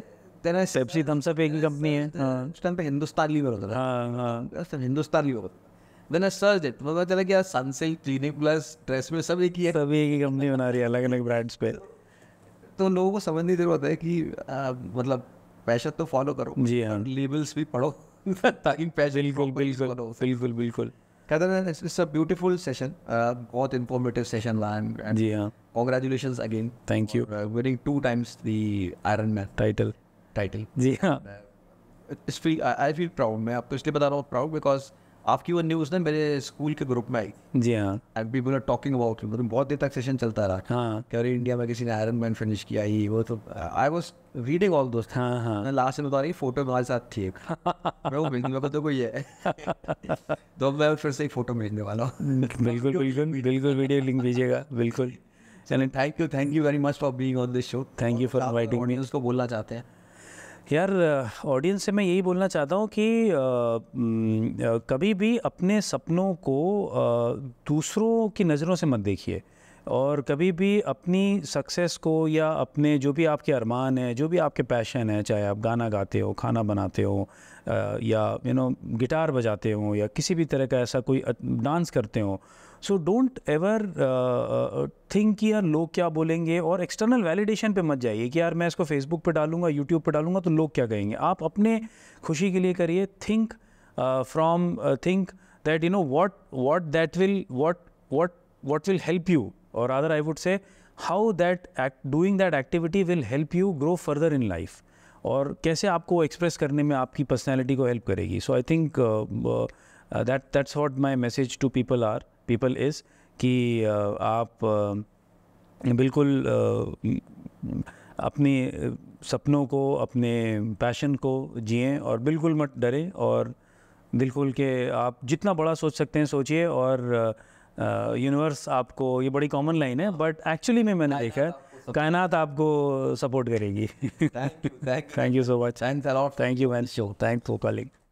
then I Pepsi Thums Up एक ही कंपनी है हां उस टाइम पे हिंदुस्तान लीवर होता था हां हां Hindustan Lever then I search it पता चला कि यार सनसिल्क क्लिनिक प्लस ड्रेस में सब एक ही है सभी एक ही कंपनी बना रही है अलग अलग ब्रांड्स पे तो लोगों को समझ समझने जरूरत है कि मतलब पैशन तो फॉलो करो जी हाँ लेबल्स भी पढ़ो *laughs* ताकि पैशन बिल्कुल बिल्कुल बिल्कुल कहते इट्स अ ब्यूटीफुल सेशन बहुत इंफॉर्मेटिव सेशन रहा जी हाँ congratulation again thank you winning two times the Ironman title title जी हाँ आई फील प्राउड मैं आपको इसलिए बता रहा हूँ प्राउड बिकॉज आपकी वो न्यूज़ ना मेरे स्कूल के ग्रुप में आई जी हाँ and people are talking about him मतलब बहुत देर तक सेशन चलता रहा हाँ कि अरे इंडिया में किसी ने आयरन मैन फिनिश किया ही वो तो आई वाज रीडिंग ऑल दोस्त हाँ हाँ मैं लास्ट में बता रही फोटो हमारे साथ थी मैं तो कोई है *laughs* तो मैं फिर से एक फ़ोटो भेजने वाला हूँ बिल्कुल *laughs* बिल्कुल बिल्कुल वीडियो लिंक भेजिएगा बिल्कुल चलें thank you thank you very much for being on this show thank you for inviting me उसको बोलना चाहते हैं यार ऑडियंस से मैं यही बोलना चाहता हूँ कि आ, कभी भी अपने सपनों को आ, दूसरों की नज़रों से मत देखिए और कभी भी अपनी सक्सेस को या अपने जो भी आपके अरमान हैं जो भी आपके पैशन हैं चाहे आप गाना गाते हो खाना बनाते हो या यू नो गिटार बजाते हो या किसी भी तरह का ऐसा कोई डांस करते हो सो डोंट एवर थिंक कि यार लोग क्या बोलेंगे और एक्सटर्नल वैलिडेशन पे मत जाइए कि यार मैं इसको फेसबुक पे डालूंगा यूट्यूब पे डालूंगा तो लोग क्या कहेंगे आप अपने खुशी के लिए करिए think from think that you know what what that will what what what will help you और other I would say how that doing that activity will help you grow further in life और कैसे आपको express करने में आपकी personality को help करेगी so I think that that's what my message to people are people is कि आप बिल्कुल अपनी सपनों को अपने पैशन को जिए और बिल्कुल मत डरें और बिल्कुल के आप जितना बड़ा सोच सकते हैं सोचिए और यूनिवर्स आपको ये बड़ी कॉमन लाइन है बट एक्चुअली में मैंने देखा है कायनात आपको सपोर्ट करेगी thank you so much thank you man show thank for calling